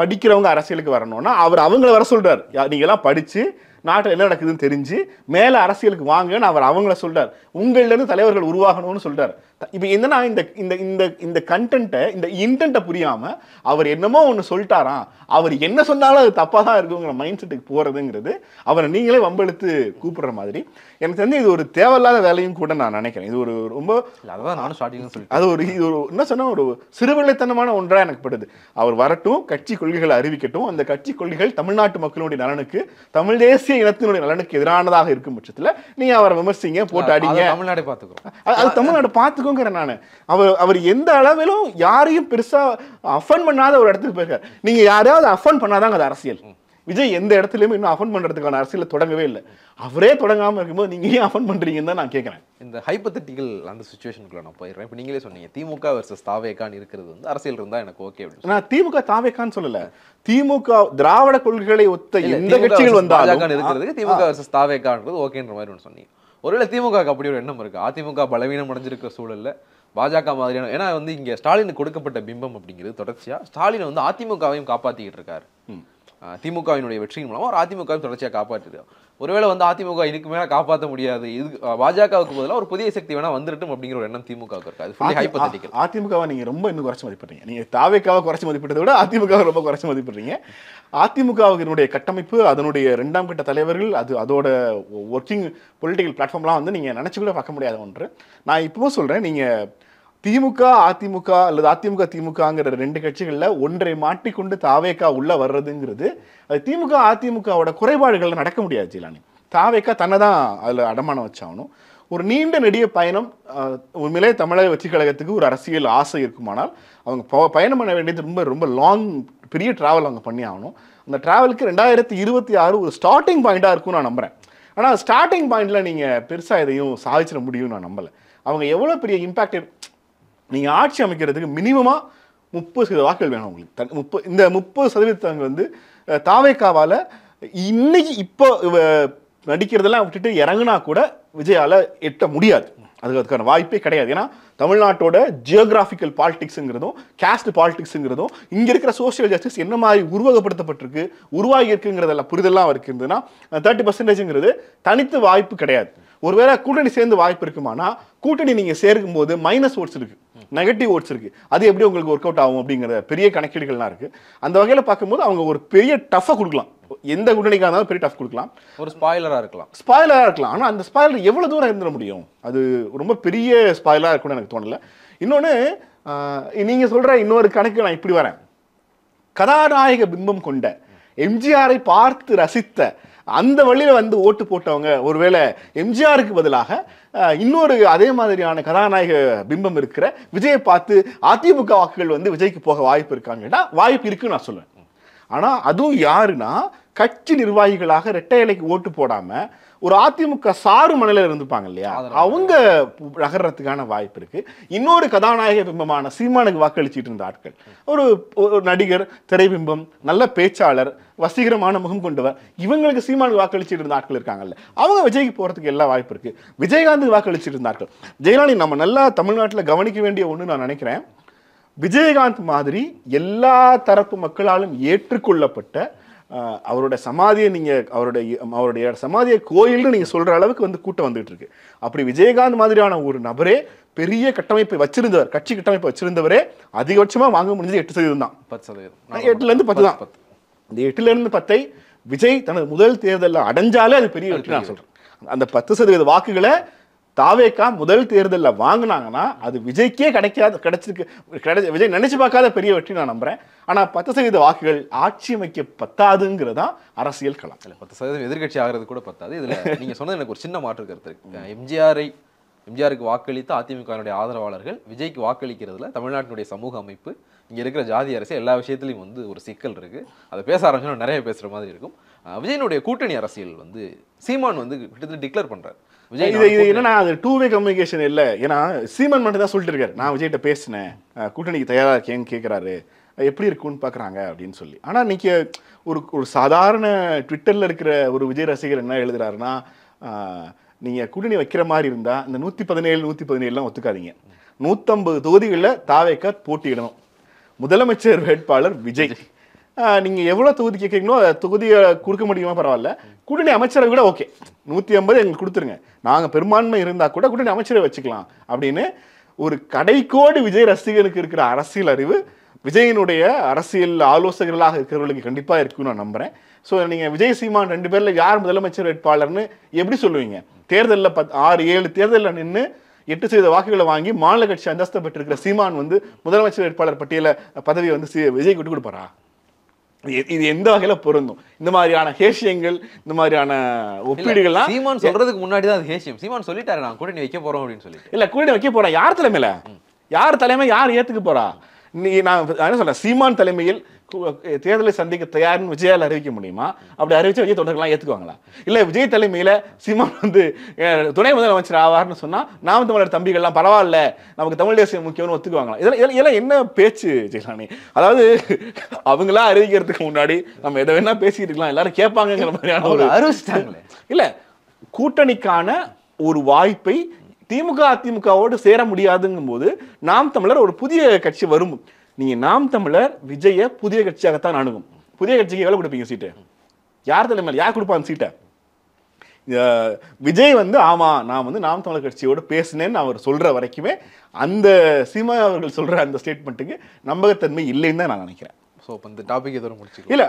படிக்கிறவங்க அரசியலுக்கு வரணும்னா அவர் அவங்கள வர சொல்கிறார் நீங்களாம் படித்து நாட்டில் என்ன நடக்குதுன்னு தெரிஞ்சு மேலே அரசியலுக்கு வாங்கன்னு அவர் அவங்கள சொல்கிறார் உங்கள்லேருந்து தலைவர்கள் உருவாகணும்னு சொல்கிறார் இப்போ என்னன்னா இந்த இந்த இந்த கண்டென்ட்டை இந்த இன்டென்ட்டை புரியாமல் அவர் என்னமோ ஒன்று சொல்லிட்டாராம் அவர் என்ன சொன்னாலும் அது தப்பாக தான் இருக்குங்கிற மைண்ட் செட்டுக்கு போகிறதுங்கிறது அவரை நீங்களே வம்பெழுத்து கூப்பிடுற மாதிரி எனக்கு தெரிஞ்சு இது ஒரு தேவையில்லாத வேலையும் கூட நான் நினைக்கிறேன் இது ஒரு ரொம்ப அதுதான் நானும் ஸ்டார்டிங் சொல்லி அது ஒரு இது ஒரு என்ன சொன்னால் ஒரு சிறுவிளைத்தனமான ஒன்றாக எனக்கு படுது அவர் வரட்டும் கட்சி கொள்கைகளை அறிவிக்கட்டும் அந்த கட்சி கொள்கைகள் தமிழ்நாட்டு மக்களுடைய நலனுக்கு தமிழ் தேசிய இனத்தினுடைய நலனுக்கு எதிரானதாக இருக்கும் பட்சத்தில் நீங்கள் அவரை விமர்சிங்க போட்டு அடிங்க தமிழ்நாடு பார்த்துக்கிறோம் அது தமிழ்நாடு பார்த்துக்கோ நான் அவர் அவர் எந்த அளவிலும் யாரையும் பெருசாக அஃபன் பண்ணாத ஒரு இடத்துக்கு போயிருக்கார் நீங்கள் யாரையாவது அஃபன் பண்ணாதாங்க அது அரசியல் விஜய் எந்த இடத்துலையுமே இன்னும் அஃபன் பண்ணுறதுக்கான அரசியல் தொடங்கவே இல்லை அவரே தொடங்காமல் இருக்கும்போது நீங்கள் ஏன் அஃபன் பண்ணுறீங்கன்னு தான் நான் கேட்குறேன் இந்த ஹைப்பத்தட்டிக்கல் அந்த சுச்சுவேஷனுக்குள்ள நான் போயிடுறேன் இப்போ நீங்களே சொன்னீங்க திமுக வர்சஸ் தாவேக்கான் இருக்கிறது வந்து அரசியல் இருந்தால் எனக்கு ஓகே அப்படின்னு நான் திமுக தாவேக்கான்னு சொல்லலை திமுக திராவிட கொள்கைகளை ஒத்த எந்த கட்சிகள் வந்தாலும் இருக்கிறது திமுக வர்சஸ் தாவேக்கான்றது ஓகேன்ற மாதிரி ஒன்று சொன்னீங்க ஒருவேளை திமுகவுக்கு அப்படி ஒரு எண்ணம் இருக்குது அதிமுக பலவீனம் அடைஞ்சிருக்கிற சூழலில் பாஜக மாதிரியான ஏன்னா வந்து இங்கே ஸ்டாலினுக்கு கொடுக்கப்பட்ட பிம்பம் அப்படிங்கிறது தொடர்ச்சியாக ஸ்டாலின் வந்து அதிமுகவையும் காப்பாற்றிக்கிட்டு இருக்காரு திமுகவினுடைய வெற்றியின் மூலமாக ஒரு அதிமுகவும் தொடர்ச்சியாக காப்பாற்றுது ஒருவேளை வந்து அதிமுக இதுக்கு மேலே காப்பாற்ற முடியாது இது பாஜகவுக்கு பதிலாக ஒரு புதிய சக்தி வேணால் வந்துட்டும் அப்படிங்கிற ஒரு எண்ணம் திமுகவுக்கு இருக்காது அதிமுகவை நீங்கள் ரொம்ப இன்னும் குறைச்சி மதிப்பிடுறீங்க நீங்கள் தாவேக்காவை குறைச்சி மதிப்பிட்டதை விட அதிமுகவை ரொம்ப குறைச்சி மதிப்பிடுறீங்க அதிமுகவினுடைய கட்டமைப்பு அதனுடைய ரெண்டாம் கட்ட தலைவர்கள் அது அதோட ஒர்க்கிங் பொலிட்டிக்கல் பிளாட்ஃபார்ம்லாம் வந்து நீங்கள் நினச்சி கூட பார்க்க முடியாத ஒன்று நான் இப்போவும் சொல்கிறேன் நீங்கள் திமுக அதிமுக அல்லது அதிமுக திமுகங்கிற ரெண்டு கட்சிகளில் ஒன்றை மாட்டிக்கொண்டு தாவேக்கா உள்ளே வர்றதுங்கிறது அது திமுக அதிமுகவோட குறைபாடுகளில் நடக்க முடியாது ஜிலானி தாவேக்கா தன்னை தான் அதில் அடமானம் வச்சாகணும் ஒரு நீண்ட நெடிய பயணம் உண்மையிலே தமிழக வெற்றி கழகத்துக்கு ஒரு அரசியல் ஆசை இருக்குமானால் அவங்க பயணம் பண்ண வேண்டியது ரொம்ப ரொம்ப லாங் பெரிய ட்ராவல் அவங்க பண்ணி ஆகணும் அந்த ட்ராவலுக்கு ரெண்டாயிரத்தி இருபத்தி ஆறு ஒரு ஸ்டார்டிங் பாயிண்ட்டாக இருக்கும்னு நான் நம்புகிறேன் ஆனால் ஸ்டார்டிங் பாயிண்டில் நீங்கள் பெருசாக எதையும் சாதிச்சிட முடியும்னு நான் நம்பலை அவங்க எவ்வளோ பெரிய இம்பேக்ட் நீங்கள் ஆட்சி அமைக்கிறதுக்கு மினிமமாக முப்பது சதவீத வாக்குகள் வேணும் உங்களுக்கு தன் முப்பது இந்த முப்பது சதவீதத்தவங்க வந்து தாவேக்காவால் இன்னைக்கு இப்போ நடிக்கிறதெல்லாம் விட்டுட்டு இறங்கினா கூட விஜயால் எட்ட முடியாது அதுக்கு அதுக்கான வாய்ப்பே கிடையாது ஏன்னா தமிழ்நாட்டோட ஜியோகிராஃபிக்கல் பாலிடிக்ஸுங்கிறதும் கேஸ்ட் பாலிடிக்ஸுங்கிறதும் இங்கே இருக்கிற சோசியல் ஜஸ்டிஸ் என்ன மாதிரி உருவகப்படுத்தப்பட்டிருக்கு உருவாகி இருக்குங்கிறதெல்லாம் புரிதலாம் இருக்குதுன்னா தேர்ட்டி பர்சன்டேஜுங்கிறது தனித்து வாய்ப்பு கிடையாது ஒருவேளை கூட்டணி சேர்ந்து வாய்ப்பு இருக்குமானா கூட்டணி நீங்கள் சேர்க்கும் போது மைனஸ் ஓட்ஸ் இருக்கு நெகட்டிவ் ஓட்ஸ் இருக்குது அது எப்படி உங்களுக்கு ஒர்க் அவுட் ஆகும் அப்படிங்கிற பெரிய கணக்கீடுகள்லாம் இருக்குது அந்த வகையில் பார்க்கும்போது அவங்க ஒரு பெரிய டஃப்பாக கொடுக்கலாம் எந்த கூட்டணிக்காக இருந்தாலும் பெரிய டஃப் கொடுக்கலாம் ஒரு ஸ்பாய்லராக இருக்கலாம் ஸ்பாய்லராக இருக்கலாம் ஆனால் அந்த ஸ்பாய்லர் எவ்வளோ தூரம் இருந்துட முடியும் அது ரொம்ப பெரிய ஸ்பாய்லராக இருக்கும்னு எனக்கு தோணலை இன்னொன்று நீங்கள் சொல்கிற இன்னொரு கணக்கு நான் இப்படி வரேன் கதாநாயக பிம்பம் கொண்ட எம்ஜிஆரை பார்த்து ரசித்த அந்த வழியில் வந்து ஓட்டு போட்டவங்க ஒருவேளை எம்ஜிஆருக்கு பதிலாக இன்னொரு அதே மாதிரியான கதாநாயக பிம்பம் இருக்கிற விஜயை பார்த்து அதிமுக வாக்குகள் வந்து விஜய்க்கு போக வாய்ப்பு இருக்காங்கன்னா வாய்ப்பு இருக்குன்னு நான் சொல்லுவேன் ஆனால் அதுவும் யாருன்னா கட்சி நிர்வாகிகளாக ரெட்டை இலைக்கு ஓட்டு போடாமல் ஒரு அதிமுக சாரு மணலில் இருந்துப்பாங்க இல்லையா அவங்க நகர்றதுக்கான வாய்ப்பு இருக்கு இன்னொரு கதாநாயக பிம்பமான சீமானுக்கு வாக்களிச்சிட்டு இருந்த ஆட்கள் ஒரு ஒரு நடிகர் திரைபிம்பம் நல்ல பேச்சாளர் வசீகரமான முகம் கொண்டவர் இவங்களுக்கு சீமானுக்கு வாக்களிச்சிட்டு இருந்த ஆட்கள் இருக்காங்கல்ல அவங்க விஜய்க்கு போகிறதுக்கு எல்லா வாய்ப்பு இருக்கு விஜயகாந்துக்கு வாக்களிச்சிட்டு இருந்த ஆட்கள் நம்ம நல்லா தமிழ்நாட்டில் கவனிக்க வேண்டிய ஒன்று நான் நினைக்கிறேன் விஜயகாந்த் மாதிரி எல்லா தரப்பு மக்களாலும் ஏற்றுக்கொள்ளப்பட்ட அவரோட சமாதியை நீங்கள் அவருடைய அவருடைய சமாதியை கோயில்னு நீங்கள் சொல்கிற அளவுக்கு வந்து கூட்டம் வந்துகிட்டு இருக்கு அப்படி விஜயகாந்த் மாதிரியான ஒரு நபரே பெரிய கட்டமைப்பை வச்சிருந்தவர் கட்சி கட்டமைப்பை வச்சிருந்தவரே அதிகபட்சமாக வாங்க முடிஞ்சது எட்டு சதவீதம் தான் பத்து சதவீதம் எட்டுலேருந்து பத்து தான் இந்த எட்டுலேருந்து பத்தை விஜய் தனது முதல் தேர்தலில் அடைஞ்சாலே அது பெரிய வெற்றி நான் சொல்கிறேன் அந்த பத்து சதவீத வாக்குகளை தாவேக்கா முதல் தேர்தலில் வாங்கினாங்கன்னா அது விஜய்க்கே கிடைக்காது கிடைச்சிருக்கு கிடைச்ச விஜய் நினைச்சு பார்க்காத பெரிய வெற்றி நான் நம்புறேன் ஆனால் பத்து சதவீத வாக்குகள் ஆட்சி அமைக்க பத்தாதுங்கிறதா அரசியல் களம் இல்லை பத்து சதவீதம் எதிர்கட்சி ஆகிறது கூட பத்தாது இதில் நீங்கள் சொன்னது எனக்கு ஒரு சின்ன மாற்று கருத்து எம்ஜிஆரை எம்ஜிஆருக்கு வாக்களித்த அதிமுகவினுடைய ஆதரவாளர்கள் விஜய்க்கு வாக்களிக்கிறதுல தமிழ்நாட்டினுடைய சமூக அமைப்பு இங்கே இருக்கிற ஜாதி அரசு எல்லா விஷயத்துலையும் வந்து ஒரு சிக்கல் இருக்குது அதை பேச ஆரம்பிச்சோன்னா நிறைய பேசுகிற மாதிரி இருக்கும் விஜயனுடைய கூட்டணி அரசியல் வந்து சீமான் வந்து கிட்டத்தட்ட டிக்ளேர் பண்ணுறாரு இது இது என்னன்னா அது டூ வே கம்யூனிகேஷன் இல்லை ஏன்னா சீமன் மட்டும் தான் சொல்லிட்டு இருக்காரு நான் விஜய்கிட்ட பேசினேன் கூட்டணிக்கு தயாராக இருக்கேன்னு கேட்குறாரு எப்படி இருக்குன்னு பார்க்குறாங்க அப்படின்னு சொல்லி ஆனால் இன்னைக்கு ஒரு ஒரு சாதாரண ட்விட்டரில் இருக்கிற ஒரு விஜய் ரசிகர் என்ன எழுதுறாருன்னா நீங்கள் கூட்டணி வைக்கிற மாதிரி இருந்தால் இந்த நூற்றி பதினேழு நூற்றி பதினேழுலாம் ஒத்துக்காதீங்க நூற்றம்பது தொகுதிகளில் தாவேக்கா போட்டியிடணும் முதலமைச்சர் வேட்பாளர் விஜய் நீங்கள் எவ்வளோ தொகுதி கேட்குறீங்களோ தொகுதியை கொடுக்க முடியுமா பரவாயில்ல கூட்டணி அமைச்சரை கூட ஓகே நூற்றி ஐம்பது எங்களுக்கு கொடுத்துருங்க நாங்கள் பெரும்பான்மை இருந்தால் கூட கூட்டணி அமைச்சரை வச்சுக்கலாம் அப்படின்னு ஒரு கடைக்கோடி விஜய் ரசிகனுக்கு இருக்கிற அரசியல் அறிவு விஜயனுடைய அரசியல் ஆலோசகர்களாக இருக்கிறவர்களுக்கு கண்டிப்பாக இருக்கும்னு நான் நம்புகிறேன் ஸோ நீங்கள் விஜய் சீமான் ரெண்டு பேரில் யார் முதலமைச்சர் வேட்பாளர்னு எப்படி சொல்லுவீங்க தேர்தலில் பத் ஆறு ஏழு தேர்தலில் நின்று எட்டு செய்த வாக்குகளை வாங்கி மாநில கட்சி அந்தஸ்து பெற்றிருக்கிற சீமான் வந்து முதலமைச்சர் வேட்பாளர் பட்டியலில் பதவியை வந்து விஜய் விட்டு கொடுப்பாரா இது எந்த வகையில பொருந்தும் இந்த மாதிரியான ஹேஷியங்கள் இந்த மாதிரியான ஒப்பீடுகள் சீமான் சொல்றதுக்கு முன்னாடி தான் ஹேஷியம் சீமான் சொல்லிட்டாரு நான் நீ வைக்க போறோம் அப்படின்னு சொல்லி இல்ல கூட வைக்க போறேன் யார் தலைமையில யார் தலைமை யார் ஏத்துக்க போறா நீ நான் என்ன சொல்கிறேன் சீமான் தலைமையில் தேர்தலை சந்திக்க தயார்னு விஜயால் அறிவிக்க முடியுமா அப்படி அறிவிச்சு விஜய் தொண்டர்கள்லாம் ஏற்றுக்குவாங்களா இல்லை விஜய் தலைமையில் சீமான் வந்து துணை முதலமைச்சர் ஆவார்னு சொன்னால் நாம் தமிழர் தம்பிகள்லாம் பரவாயில்ல நமக்கு தமிழ் தேசிய முக்கியம்னு ஒத்துக்குவாங்களா இதெல்லாம் இதெல்லாம் இதெல்லாம் என்ன பேச்சு ஜெயலானி அதாவது அவங்களா அறிவிக்கிறதுக்கு முன்னாடி நம்ம எதை வேணா பேசிக்கிட்டு இருக்கலாம் எல்லாரும் கேட்பாங்கிற மாதிரியான ஒரு அறிவிச்சிட்டாங்களே இல்லை கூட்டணிக்கான ஒரு வாய்ப்பை திமுக அதிமுகவோடு சேர முடியாதுங்கும் போது நாம் தமிழர் ஒரு புதிய கட்சி வரும் நீங்க நாம் தமிழர் விஜய புதிய கட்சியாகத்தான் அணுகும் புதிய கட்சிக்கு எவ்வளவு கொடுப்பீங்க சீட்டு யார் தலைமையில் யார் கொடுப்பான் சீட்டை விஜய் வந்து ஆமாம் நான் வந்து நாம் தமிழர் கட்சியோடு பேசினேன்னு அவர் சொல்ற வரைக்குமே அந்த சீமா அவர்கள் சொல்கிற அந்த ஸ்டேட்மெண்ட்டுக்கு நம்பகத்தன்மை இல்லைன்னு தான் நான் நினைக்கிறேன் ஸோ இப்போ இந்த டாபிக் எதோ முடிச்சு இல்லை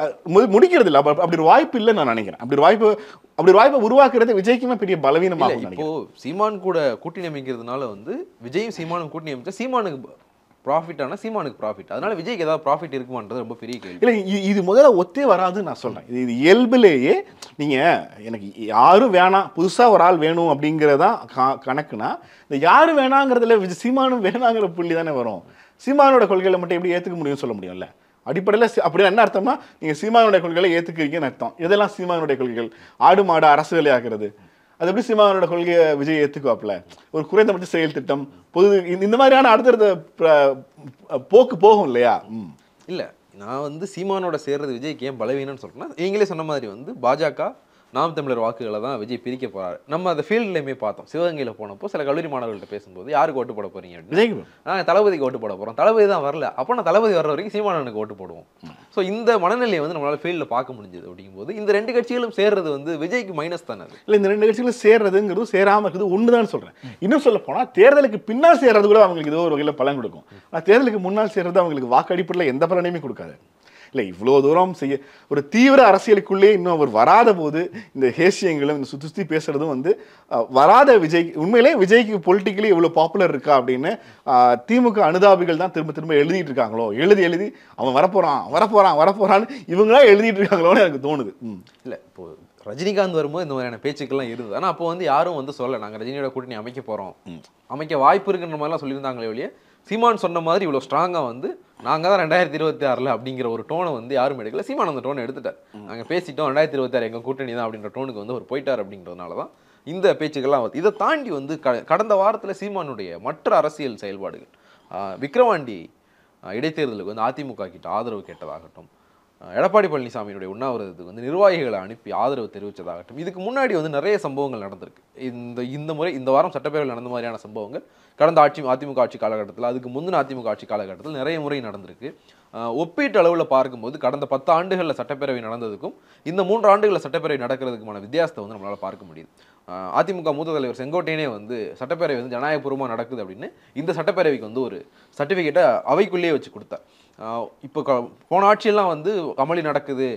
முடிக்கிறது இல்லை அப்படி ஒரு வாய்ப்பு இல்லை நான் நினைக்கிறேன் அப்படி ஒரு வாய்ப்பு அப்படி ஒரு வாய்ப்பை உருவாக்குறது விஜய்க்குமே பெரிய பலவீனமாக இப்போ சீமான் கூட கூட்டி நியமிக்கிறதுனால வந்து விஜயும் சீமானும் கூட்டி அமைச்சா சீமானுக்கு ப்ராஃபிட் ஆனால் சீமானுக்கு ப்ராஃபிட் அதனால விஜய்க்கு ஏதாவது ப்ராஃபிட் இருக்குமான்றது ரொம்ப பெரிய கேள்வி இல்லை இது முதல்ல ஒத்தே வராதுன்னு நான் சொல்கிறேன் இது இது இயல்புலேயே நீங்கள் எனக்கு யாரும் வேணாம் புதுசாக ஒரு ஆள் வேணும் அப்படிங்கிறதான் கணக்குனா இந்த யார் வேணாங்கிறதுல சீமானும் வேணாங்கிற புள்ளி தானே வரும் சீமானோட கொள்கைகளை மட்டும் எப்படி ஏற்றுக்க முடியும்னு சொல்ல முடியும்ல அடிப்படையில் அப்படின்னா என்ன அர்த்தம்னா நீங்கள் சீமானுடைய கொள்கைகளை ஏற்றுக்கிறீங்கன்னு அர்த்தம் இதெல்லாம் சீமானுடைய கொள்கைகள் ஆடு மாடு அரசு வேலையாகிறது அது எப்படி சீமானோட கொள்கையை விஜய் ஏற்றுக்குவாப்பில் ஒரு குறைந்தபட்ச செயல் திட்டம் பொது இந்த மாதிரியான அடுத்தடுத்த போக்கு போகும் இல்லையா இல்லை நான் வந்து சீமானோட சேர்றது விஜய்க்கு ஏன் பலவீனம்னு சொல்கிறேன்னா நீங்களே சொன்ன மாதிரி வந்து பாஜக நாம் தமிழர் வாக்குகளை தான் விஜய் பிரிக்க போறாரு நம்ம அந்த ஃபீல்ட்லயுமே பார்த்தோம் சிவகங்கையில் போனப்போ சில கல்லூரி மாணவர்கள்ட்ட பேசும்போது யாருக்கு ஓட்டு போட போறீங்க அப்படின்னு நாங்கள் தளபதிக்கு ஓட்டு போட போறோம் தளபதி தான் வரல அப்போ நான் தளபதி வர்ற வரைக்கும் சீமானனுக்கு ஓட்டு போடுவோம் ஸோ இந்த மனநிலையை வந்து நம்மளால ஃபீல்டில் பார்க்க முடிஞ்சது அப்படிங்கும்போது இந்த ரெண்டு கட்சிகளும் சேர்றது வந்து விஜய்க்கு மைனஸ் தானே இல்லை இந்த ரெண்டு கட்சிகளும் சேர்றதுங்கிறது சேராமல் இருக்குது ஒன்று தான் சொல்றேன் இன்னும் சொல்ல போனால் தேர்தலுக்கு பின்னால் சேர்றது கூட அவங்களுக்கு ஏதோ ஒரு வகையில் பலன் கொடுக்கும் ஆனால் தேர்தலுக்கு முன்னால் சேர்றது அவங்களுக்கு வாக்கு அடிப்படையில் எந்த பலனையுமே கொடுக்காது இல்லை இவ்வளோ தூரம் செய்ய ஒரு தீவிர அரசியலுக்குள்ளே இன்னும் அவர் வராத போது இந்த ஹேசியங்களும் இந்த சுத்தி சுற்றி பேசுகிறதும் வந்து வராத விஜய் உண்மையிலே விஜய்க்கு பொலிட்டிக்கலி இவ்வளோ பாப்புலர் இருக்கா அப்படின்னு திமுக அனுதாபிகள் தான் திரும்ப திரும்ப எழுதிட்டு இருக்காங்களோ எழுதி எழுதி அவன் வரப்போகிறான் வரப்போகிறான் வரப்போகிறான்னு இவங்களா எழுதிட்டு இருக்காங்களோன்னு எனக்கு தோணுது இல்லை இப்போது ரஜினிகாந்த் வரும்போது இந்த மாதிரியான பேச்சுக்கெல்லாம் இருந்தது ஆனால் அப்போ வந்து யாரும் வந்து சொல்லலை நாங்கள் ரஜினியோட கூட்டணி அமைக்க போகிறோம் அமைக்க வாய்ப்பு இருக்குன்ற மாதிரிலாம் சொல்லியிருந்தாங்களே ஒழிய சீமான் சொன்ன மாதிரி இவ்வளோ ஸ்ட்ராங்காக வந்து நாங்கள் தான் ரெண்டாயிரத்தி இருபத்தி ஆறில் அப்படிங்கிற ஒரு டோனை வந்து யாரும் எடுக்கல சீமான் அந்த டோனை எடுத்துட்டார் நாங்கள் பேசிட்டோம் ரெண்டாயிரத்தி இருபத்தாறு எங்கள் கூட்டணி தான் அப்படின்ற டோனுக்கு வந்து அவர் போயிட்டார் அப்படிங்கிறதுனால தான் இந்த பேச்சுக்கெல்லாம் வந்து இதை தாண்டி வந்து கடந்த வாரத்தில் சீமானுடைய மற்ற அரசியல் செயல்பாடுகள் விக்ரவாண்டி இடைத்தேர்தலுக்கு வந்து அதிமுக கிட்ட ஆதரவு கேட்டதாகட்டும் எடப்பாடி பழனிசாமியினுடைய உண்ணாவிரதத்துக்கு வந்து நிர்வாகிகளை அனுப்பி ஆதரவு தெரிவித்ததாகட்டும் இதுக்கு முன்னாடி வந்து நிறைய சம்பவங்கள் நடந்திருக்கு இந்த இந்த முறை இந்த வாரம் சட்டப்பேரவையில் நடந்த மாதிரியான சம்பவங்கள் கடந்த ஆட்சி அதிமுக ஆட்சி காலகட்டத்தில் அதுக்கு முந்தின அதிமுக ஆட்சி காலகட்டத்தில் நிறைய முறை நடந்திருக்கு ஒப்பீட்டு அளவில் பார்க்கும்போது கடந்த பத்து ஆண்டுகளில் சட்டப்பேரவை நடந்ததுக்கும் இந்த மூன்று ஆண்டுகளில் சட்டப்பேரவை நடக்கிறதுக்குமான வித்தியாசத்தை வந்து நம்மளால் பார்க்க முடியுது அதிமுக மூத்த தலைவர் செங்கோட்டையனே வந்து சட்டப்பேரவை வந்து ஜனநாயகபூர்வமாக நடக்குது அப்படின்னு இந்த சட்டப்பேரவைக்கு வந்து ஒரு சர்டிஃபிகேட்டை அவைக்குள்ளேயே வச்சு கொடுத்தார் இப்போ போன ஆட்சியெல்லாம் வந்து அமளி நடக்குது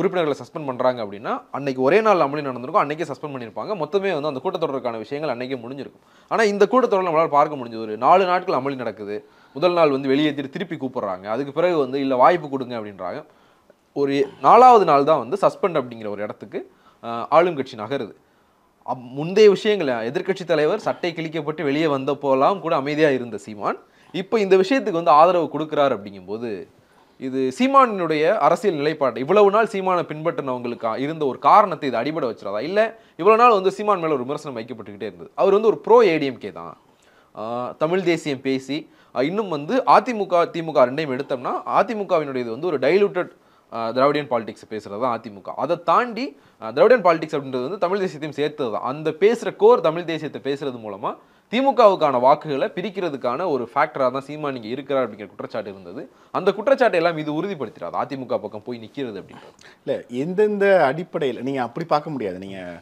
உறுப்பினர்களை சஸ்பெண்ட் பண்ணுறாங்க அப்படின்னா அன்றைக்கி ஒரே நாள் அமளி நடந்திருக்கும் அன்றைக்கே சஸ்பெண்ட் பண்ணியிருப்பாங்க மொத்தமே வந்து அந்த கூட்டத்தொடருக்கான விஷயங்கள் அன்றைக்கே முடிஞ்சிருக்கும் ஆனால் இந்த கூட்டத்தொடரில் நம்மளால் பார்க்க முடிஞ்சது ஒரு நாலு நாட்கள் அமளி நடக்குது முதல் நாள் வந்து வெளியேற்றிட்டு திருப்பி கூப்பிட்றாங்க அதுக்கு பிறகு வந்து இல்லை வாய்ப்பு கொடுங்க அப்படின்றாங்க ஒரு நாலாவது நாள் தான் வந்து சஸ்பெண்ட் அப்படிங்கிற ஒரு இடத்துக்கு ஆளுங்கட்சி நகருது முந்தைய விஷயங்கள் எதிர்கட்சி தலைவர் சட்டை கிழிக்கப்பட்டு வெளியே வந்தப்போலாம் கூட அமைதியாக இருந்த சீமான் இப்போ இந்த விஷயத்துக்கு வந்து ஆதரவு கொடுக்குறாரு அப்படிங்கும்போது இது சீமானினுடைய அரசியல் நிலைப்பாடு இவ்வளவு நாள் சீமானை பின்பற்றினவங்களுக்கு இருந்த ஒரு காரணத்தை இது அடிபட வச்சிடாதா இல்லை இவ்வளோ நாள் வந்து சீமான் மேலே ஒரு விமர்சனம் வைக்கப்பட்டுக்கிட்டே இருந்தது அவர் வந்து ஒரு ப்ரோ ஏடிஎம்கே தான் தமிழ் தேசியம் பேசி இன்னும் வந்து அதிமுக திமுக ரெண்டையும் எடுத்தோம்னா அதிமுகவினுடைய இது வந்து ஒரு டைலூட்டட் திராவிடியன் பாலிடிக்ஸ் பேசுகிறது தான் அதிமுக அதை தாண்டி திராவிடியன் பாலிடிக்ஸ் அப்படின்றது வந்து தமிழ் தேசியத்தையும் சேர்த்தது தான் அந்த பேசுகிற கோர் தமிழ் தேசியத்தை பேசுகிறது மூலமாக திமுகவுக்கான வாக்குகளை பிரிக்கிறதுக்கான ஒரு ஃபேக்டராக தான் சீமா நீங்கள் இருக்கிறார் அப்படிங்கிற குற்றச்சாட்டு இருந்தது அந்த குற்றச்சாட்டை எல்லாம் இது உறுதிப்படுத்திடாது அதிமுக பக்கம் போய் நிற்கிறது அப்படின்னு இல்லை எந்தெந்த அடிப்படையில் நீங்கள் அப்படி பார்க்க முடியாது நீங்கள்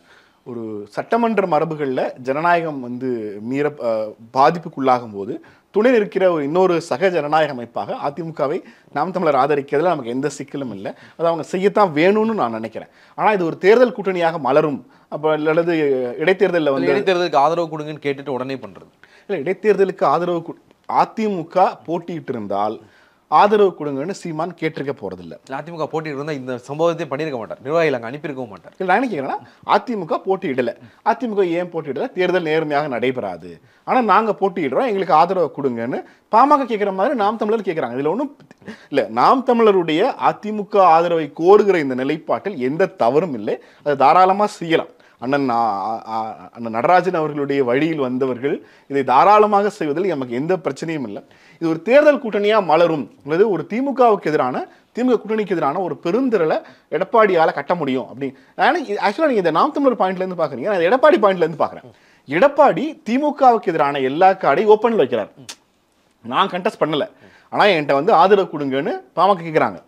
ஒரு சட்டமன்ற மரபுகளில் ஜனநாயகம் வந்து மீற பாதிப்புக்குள்ளாகும் போது துணை நிற்கிற ஒரு இன்னொரு சக ஜனநாயக அமைப்பாக அதிமுகவை நாம் தமிழர் ஆதரிக்கிறதுல நமக்கு எந்த சிக்கலும் இல்லை அது அவங்க செய்யத்தான் வேணும்னு நான் நினைக்கிறேன் ஆனால் இது ஒரு தேர்தல் கூட்டணியாக மலரும் அப்போ அல்லது இடைத்தேர்தலில் வந்து இடைத்தேர்தலுக்கு ஆதரவு கொடுங்கன்னு கேட்டுட்டு உடனே பண்ணுறது இல்லை இடைத்தேர்தலுக்கு ஆதரவு அதிமுக போட்டியிட்டு இருந்தால் ஆதரவு கொடுங்கன்னு சீமான் கேட்டிருக்க போகிறதில்ல அதிமுக இருந்தா இந்த சம்பவத்தையும் பண்ணியிருக்க மாட்டார் நிர்வாகிகள் அங்கே அனுப்பியிருக்கவும் மாட்டார் இல்லை நான் கேட்குறேன்னா அதிமுக போட்டியிடலை அதிமுக ஏன் போட்டியிடலை தேர்தல் நேர்மையாக நடைபெறாது ஆனால் நாங்கள் போட்டியிடுறோம் எங்களுக்கு ஆதரவு கொடுங்கன்னு பாமக கேட்குற மாதிரி நாம் தமிழர் கேட்குறாங்க இதில் ஒன்றும் இல்லை நாம் தமிழருடைய அதிமுக ஆதரவை கோருகிற இந்த நிலைப்பாட்டில் எந்த தவறும் இல்லை அது தாராளமாக செய்யலாம் அண்ணன் அண்ணன் நடராஜன் அவர்களுடைய வழியில் வந்தவர்கள் இதை தாராளமாக செய்வதில் நமக்கு எந்த பிரச்சனையும் இல்லை இது ஒரு தேர்தல் கூட்டணியாக மலரும் அல்லது ஒரு திமுகவுக்கு எதிரான திமுக கூட்டணிக்கு எதிரான ஒரு பெருந்திரலை எடப்பாடியால் கட்ட முடியும் அப்படின்னு ஆனால் ஆக்சுவலாக நீங்கள் இந்த நாம் தமிழர் பாயிண்ட்லேருந்து பார்க்குறீங்க நான் எடப்பாடி பாயிண்ட்லேருந்து பார்க்குறேன் எடப்பாடி திமுகவுக்கு எதிரான எல்லா காடையும் ஓப்பனில் வைக்கிறார் நான் கண்டஸ்ட் பண்ணலை ஆனால் என்கிட்ட வந்து ஆதரவு கொடுங்கன்னு பாமக கேட்குறாங்க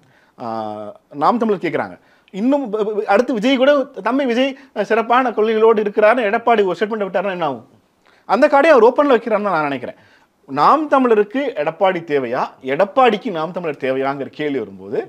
நாம் தமிழர் கேட்குறாங்க இன்னும் அடுத்து விஜய் கூட தம்பி விஜய் சிறப்பான கொள்கைகளோடு இருக்கிறாருன்னு எடப்பாடி ஒரு ஸ்டேட்மெண்ட் விட்டாருன்னா என்ன ஆகும் அந்த கார்டையும் அவர் ஓப்பனில் வைக்கிறாருன்னு நான் நினைக்கிறேன் நாம் தமிழருக்கு எடப்பாடி தேவையா எடப்பாடிக்கு நாம் தமிழர் தேவையாங்கிற கேள்வி வரும்போது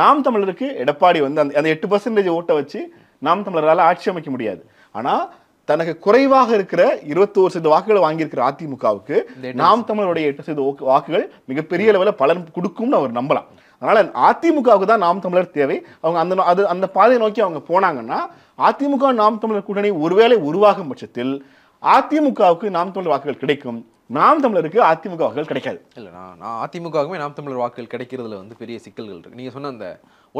நாம் தமிழருக்கு எடப்பாடி வந்து அந்த அந்த எட்டு பர்சன்டேஜ் ஓட்டை வச்சு நாம் தமிழரால் ஆட்சி அமைக்க முடியாது ஆனால் தனக்கு குறைவாக இருக்கிற இருபத்தோரு சதவீத வாக்குகளை வாங்கியிருக்கிற அதிமுகவுக்கு நாம் தமிழருடைய எட்டு சதவீத வாக்குகள் மிகப்பெரிய அளவில் பலன் கொடுக்கும்னு அவர் நம்பலாம் அதனால அதிமுகவுக்கு தான் நாம் தமிழர் தேவை அவங்க அந்த அது அந்த பாதையை நோக்கி அவங்க போனாங்கன்னா அதிமுக நாம் தமிழர் கூட்டணி ஒருவேளை உருவாகும் பட்சத்தில் அதிமுகவுக்கு நாம் தமிழர் வாக்குகள் கிடைக்கும் நாம் தமிழருக்கு அதிமுக வாக்குகள் கிடைக்காது இல்லை நான் நான் அதிமுகவுமே நாம் தமிழர் வாக்குகள் கிடைக்கிறதுல வந்து பெரிய சிக்கல்கள் இருக்கு நீங்கள் சொன்ன அந்த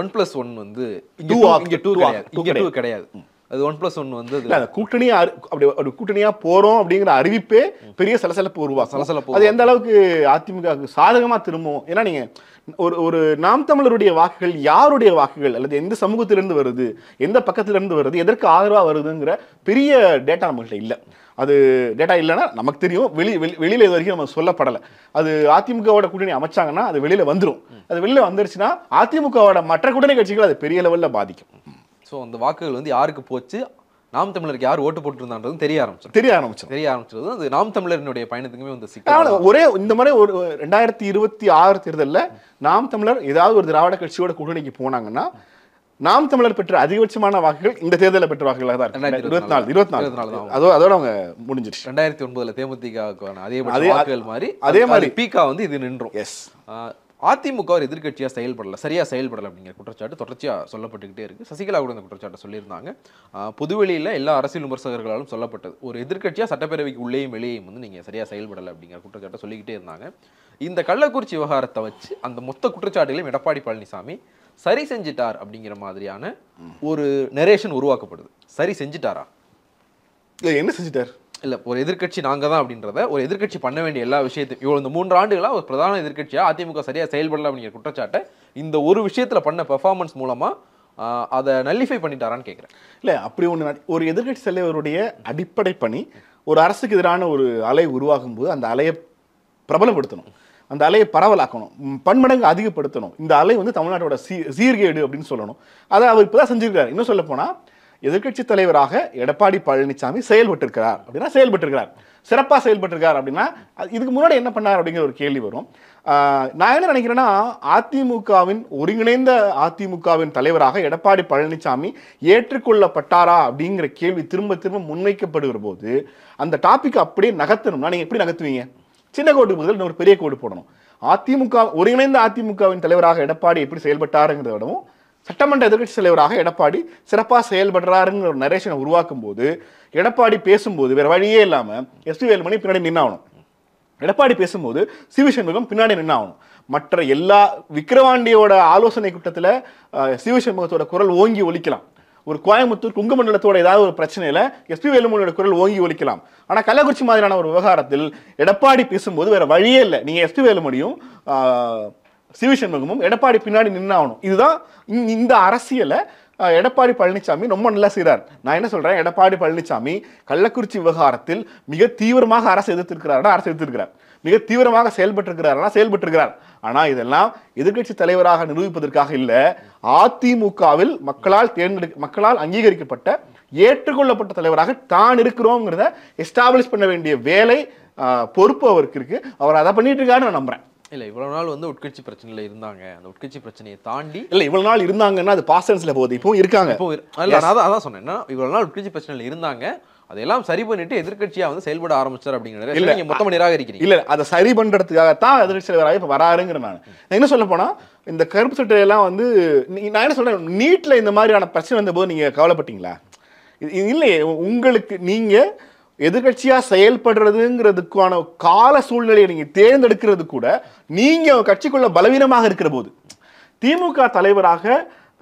ஒன் பிளஸ் ஒன் வந்து இங்கே டூ கிடையாது அது ஒன் ப்ளஸ் ஒன் வந்து கூட்டணியா கூட்டணியாக அப்படி ஒரு கூட்டணியாக போகிறோம் அப்படிங்கிற அறிவிப்பே பெரிய சலசலப்பு உருவா சலசலப்பு அது எந்த அளவுக்கு அதிமுக சாதகமாக திரும்பும் ஏன்னா நீங்கள் ஒரு ஒரு நாம் தமிழருடைய வாக்குகள் யாருடைய வாக்குகள் அல்லது எந்த சமூகத்திலிருந்து வருது எந்த பக்கத்திலிருந்து வருது எதற்கு ஆதரவாக வருதுங்கிற பெரிய டேட்டா நம்மகிட்ட இல்லை அது டேட்டா இல்லைன்னா நமக்கு தெரியும் வெளி வெளி வெளியில் இது வரைக்கும் நம்ம சொல்லப்படலை அது அதிமுகவோட கூட்டணி அமைச்சாங்கன்னா அது வெளியில் வந்துடும் அது வெளியில் வந்துருச்சுன்னா அதிமுகவோட மற்ற கூட்டணி கட்சிகள் அது பெரிய லெவலில் பாதிக்கும் ஸோ அந்த வாக்குகள் வந்து யாருக்கு போச்சு நாம் தமிழருக்கு யார் ஓட்டு போட்டிருந்தான்றது தெரிய ஆரம்பிச்சு தெரிய ஆரம்பிச்சு தெரிய ஆரம்பிச்சது அது நாம் தமிழரினுடைய பயணத்துக்குமே வந்து சிக்கல் ஒரே இந்த மாதிரி ஒரு ரெண்டாயிரத்தி இருபத்தி ஆறு தேர்தலில் நாம் தமிழர் ஏதாவது ஒரு திராவிட கட்சியோட கூட்டணிக்கு போனாங்கன்னா நாம் தமிழர் பெற்ற அதிகபட்சமான வாக்குகள் இந்த தேர்தலில் பெற்ற வாக்குகளாக தான் இருபத்தி நாலு இருபத்தி நாலு அதோ அதோட அவங்க முடிஞ்சிருச்சு ரெண்டாயிரத்தி ஒன்பதுல தேமுதிக அதே மாதிரி அதே மாதிரி வந்து இது நின்றும் எஸ் அதிமுக ஒரு எதிர்கட்சியாக செயல்படலை சரியாக செயல்படலை அப்படிங்கிற குற்றச்சாட்டு தொடர்ச்சியாக சொல்லப்பட்டுக்கிட்டே இருக்குது சசிகலா கூட இந்த குற்றச்சாட்டை சொல்லியிருந்தாங்க பொதுவெளியில் எல்லா அரசியல் விமர்சகர்களாலும் சொல்லப்பட்டது ஒரு எதிர்கட்சியாக சட்டப்பேரவைக்கு உள்ளேயும் வெளியேயும் வந்து நீங்கள் சரியாக செயல்படலை அப்படிங்கிற குற்றச்சாட்டை சொல்லிக்கிட்டே இருந்தாங்க இந்த கள்ளக்குறிச்சி விவகாரத்தை வச்சு அந்த மொத்த குற்றச்சாட்டுகளையும் எடப்பாடி பழனிசாமி சரி செஞ்சிட்டார் அப்படிங்கிற மாதிரியான ஒரு நெரேஷன் உருவாக்கப்படுது சரி செஞ்சிட்டாரா இல்லை என்ன செஞ்சிட்டார் இல்லை ஒரு எதிர்கட்சி நாங்கள் தான் அப்படின்றத ஒரு எதிர்கட்சி பண்ண வேண்டிய எல்லா விஷயத்தையும் இவ்வளோ இந்த மூன்று ஆண்டுகளாக ஒரு பிரதான எதிர்கட்சியாக அதிமுக சரியாக செயல்படல அப்படிங்கிற குற்றச்சாட்டை இந்த ஒரு விஷயத்தில் பண்ண பெர்ஃபார்மன்ஸ் மூலமாக அதை நல்லிஃபை பண்ணிட்டாரான்னு கேட்குறேன் இல்லை அப்படி ஒன்று ஒரு எதிர்கட்சி தலைவருடைய அடிப்படை பணி ஒரு அரசுக்கு எதிரான ஒரு அலை உருவாகும் போது அந்த அலையை பிரபலப்படுத்தணும் அந்த அலையை பரவலாக்கணும் பன்மடங்கு அதிகப்படுத்தணும் இந்த அலை வந்து தமிழ்நாட்டோட சீ சீர்கேடு அப்படின்னு சொல்லணும் அதை அவர் இப்போ தான் செஞ்சுருக்காரு இன்னும் சொல்ல போனால் எதிர்கட்சி தலைவராக எடப்பாடி பழனிசாமி செயல்பட்டிருக்கிறார் அப்படின்னா செயல்பட்டிருக்கிறார் சிறப்பாக செயல்பட்டிருக்கார் அப்படின்னா இதுக்கு முன்னாடி என்ன பண்ணார் அப்படிங்கிற ஒரு கேள்வி வரும் நான் என்ன நினைக்கிறேன்னா அதிமுகவின் ஒருங்கிணைந்த அதிமுகவின் தலைவராக எடப்பாடி பழனிசாமி ஏற்றுக்கொள்ளப்பட்டாரா அப்படிங்கிற கேள்வி திரும்ப திரும்ப முன்வைக்கப்படுகிற போது அந்த டாபிக் அப்படியே நகர்த்தணும்னா நீங்கள் எப்படி நகர்த்துவீங்க சின்ன கோடு முதல் இன்னொரு பெரிய கோடு போடணும் அதிமுக ஒருங்கிணைந்த அதிமுகவின் தலைவராக எடப்பாடி எப்படி செயல்பட்டாருங்கிறத விடவும் சட்டமன்ற எதிர்கட்சி தலைவராக எடப்பாடி சிறப்பாக செயல்படுறாருங்கிற ஒரு நரேஷனை உருவாக்கும் போது எடப்பாடி பேசும்போது வேறு வழியே இல்லாமல் எஸ்பி வேலுமணி பின்னாடி நின்னாகணும் எடப்பாடி பேசும்போது சிவி சண்முகம் பின்னாடி நின்னாகணும் மற்ற எல்லா விக்கிரவாண்டியோட ஆலோசனை கூட்டத்தில் சிவி சண்முகத்தோட குரல் ஓங்கி ஒழிக்கலாம் ஒரு கோயம்புத்தூர் மண்டலத்தோட ஏதாவது ஒரு பிரச்சனையில் எஸ்பி வேலுமணியோட குரல் ஓங்கி ஒழிக்கலாம் ஆனால் கள்ளக்குறிச்சி மாதிரியான ஒரு விவகாரத்தில் எடப்பாடி பேசும்போது வேறு வழியே இல்லை நீங்கள் எஸ்பி வேலுமணியும் சிவசண்முகமும் எடப்பாடி பின்னாடி ஆகணும் இதுதான் இந்த அரசியலை எடப்பாடி பழனிசாமி ரொம்ப நல்லா செய்கிறார் நான் என்ன சொல்கிறேன் எடப்பாடி பழனிசாமி கள்ளக்குறிச்சி விவகாரத்தில் மிக தீவிரமாக அரசு எதிர்த்திருக்கிறார்னா அரசு எதிர்த்திருக்கிறார் மிக தீவிரமாக செயல்பட்டிருக்கிறார்னா செயல்பட்டிருக்கிறார் ஆனால் இதெல்லாம் எதிர்கட்சி தலைவராக நிரூபிப்பதற்காக இல்லை அதிமுகவில் மக்களால் தேர்ந்தெடுக்க மக்களால் அங்கீகரிக்கப்பட்ட ஏற்றுக்கொள்ளப்பட்ட தலைவராக தான் இருக்கிறோங்கிறத எஸ்டாப்ளிஷ் பண்ண வேண்டிய வேலை பொறுப்பு அவருக்கு இருக்குது அவர் அதை பண்ணிட்டு இருக்காருன்னு நான் நம்புகிறேன் இல்லை இவ்வளோ நாள் வந்து உட்கட்சி பிரச்சனையில் இருந்தாங்க அந்த உட்கட்சி பிரச்சனையை தாண்டி இல்லை இவ்வளோ நாள் இருந்தாங்கன்னா அது பாசன்ஸில் போகுது இப்போ இருக்காங்க இப்போ நான் அதான் அதான் சொன்னேன் இவ்வளோ நாள் உட்கட்சி பிரச்சனையில் இருந்தாங்க அதெல்லாம் சரி பண்ணிட்டு எதிர்கட்சியா வந்து செயல்பட ஆரம்பிச்சார் அப்படிங்கிறது இல்ல நீங்க மொத்தமா நிராகரிக்கிறீங்க இல்ல அதை சரி பண்றதுக்காகத்தான் எதிர்கட்சி தலைவராக இப்ப வராருங்கிற நான் என்ன சொல்ல போனா இந்த கருப்பு சட்டை எல்லாம் வந்து நான் என்ன சொல்றேன் நீட்ல இந்த மாதிரியான பிரச்சனை வந்தபோது போது நீங்க கவலைப்பட்டீங்களா இல்லையே உங்களுக்கு நீங்க எதிர்கட்சியாக செயல்படுறதுங்கிறதுக்கான கால சூழ்நிலையை நீங்கள் தேர்ந்தெடுக்கிறது கூட நீங்கள் கட்சிக்குள்ள பலவீனமாக இருக்கிற போது திமுக தலைவராக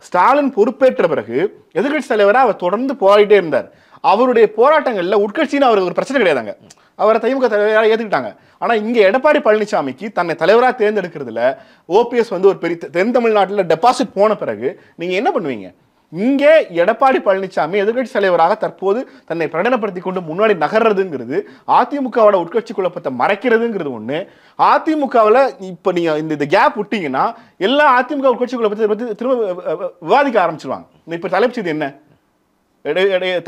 ஸ்டாலின் பொறுப்பேற்ற பிறகு எதிர்கட்சி தலைவராக அவர் தொடர்ந்து போராடிட்டே இருந்தார் அவருடைய போராட்டங்களில் உட்கட்சின்னு அவருக்கு ஒரு பிரச்சனை கிடையாதாங்க அவரை திமுக தலைவராக ஏற்றுக்கிட்டாங்க ஆனால் இங்கே எடப்பாடி பழனிசாமிக்கு தன்னை தலைவராக தேர்ந்தெடுக்கிறதுல ஓபிஎஸ் வந்து ஒரு பெரிய தென் தமிழ்நாட்டில் டெபாசிட் போன பிறகு நீங்கள் என்ன பண்ணுவீங்க இங்கே எடப்பாடி பழனிசாமி எதிர்கட்சி தலைவராக தற்போது தன்னை பிரகடனப்படுத்தி கொண்டு முன்னாடி நகர்றதுங்கிறது அதிமுகவோட உட்கட்சி குழப்பத்தை மறைக்கிறதுங்கிறது ஒன்று அதிமுகவில் இப்போ நீங்கள் இந்த இந்த கேப் விட்டீங்கன்னா எல்லா அதிமுக உட்கட்சி குழப்பத்தை பற்றி திரும்ப விவாதிக்க ஆரம்பிச்சிருவாங்க இப்போ தலைப்பு செய்தி என்ன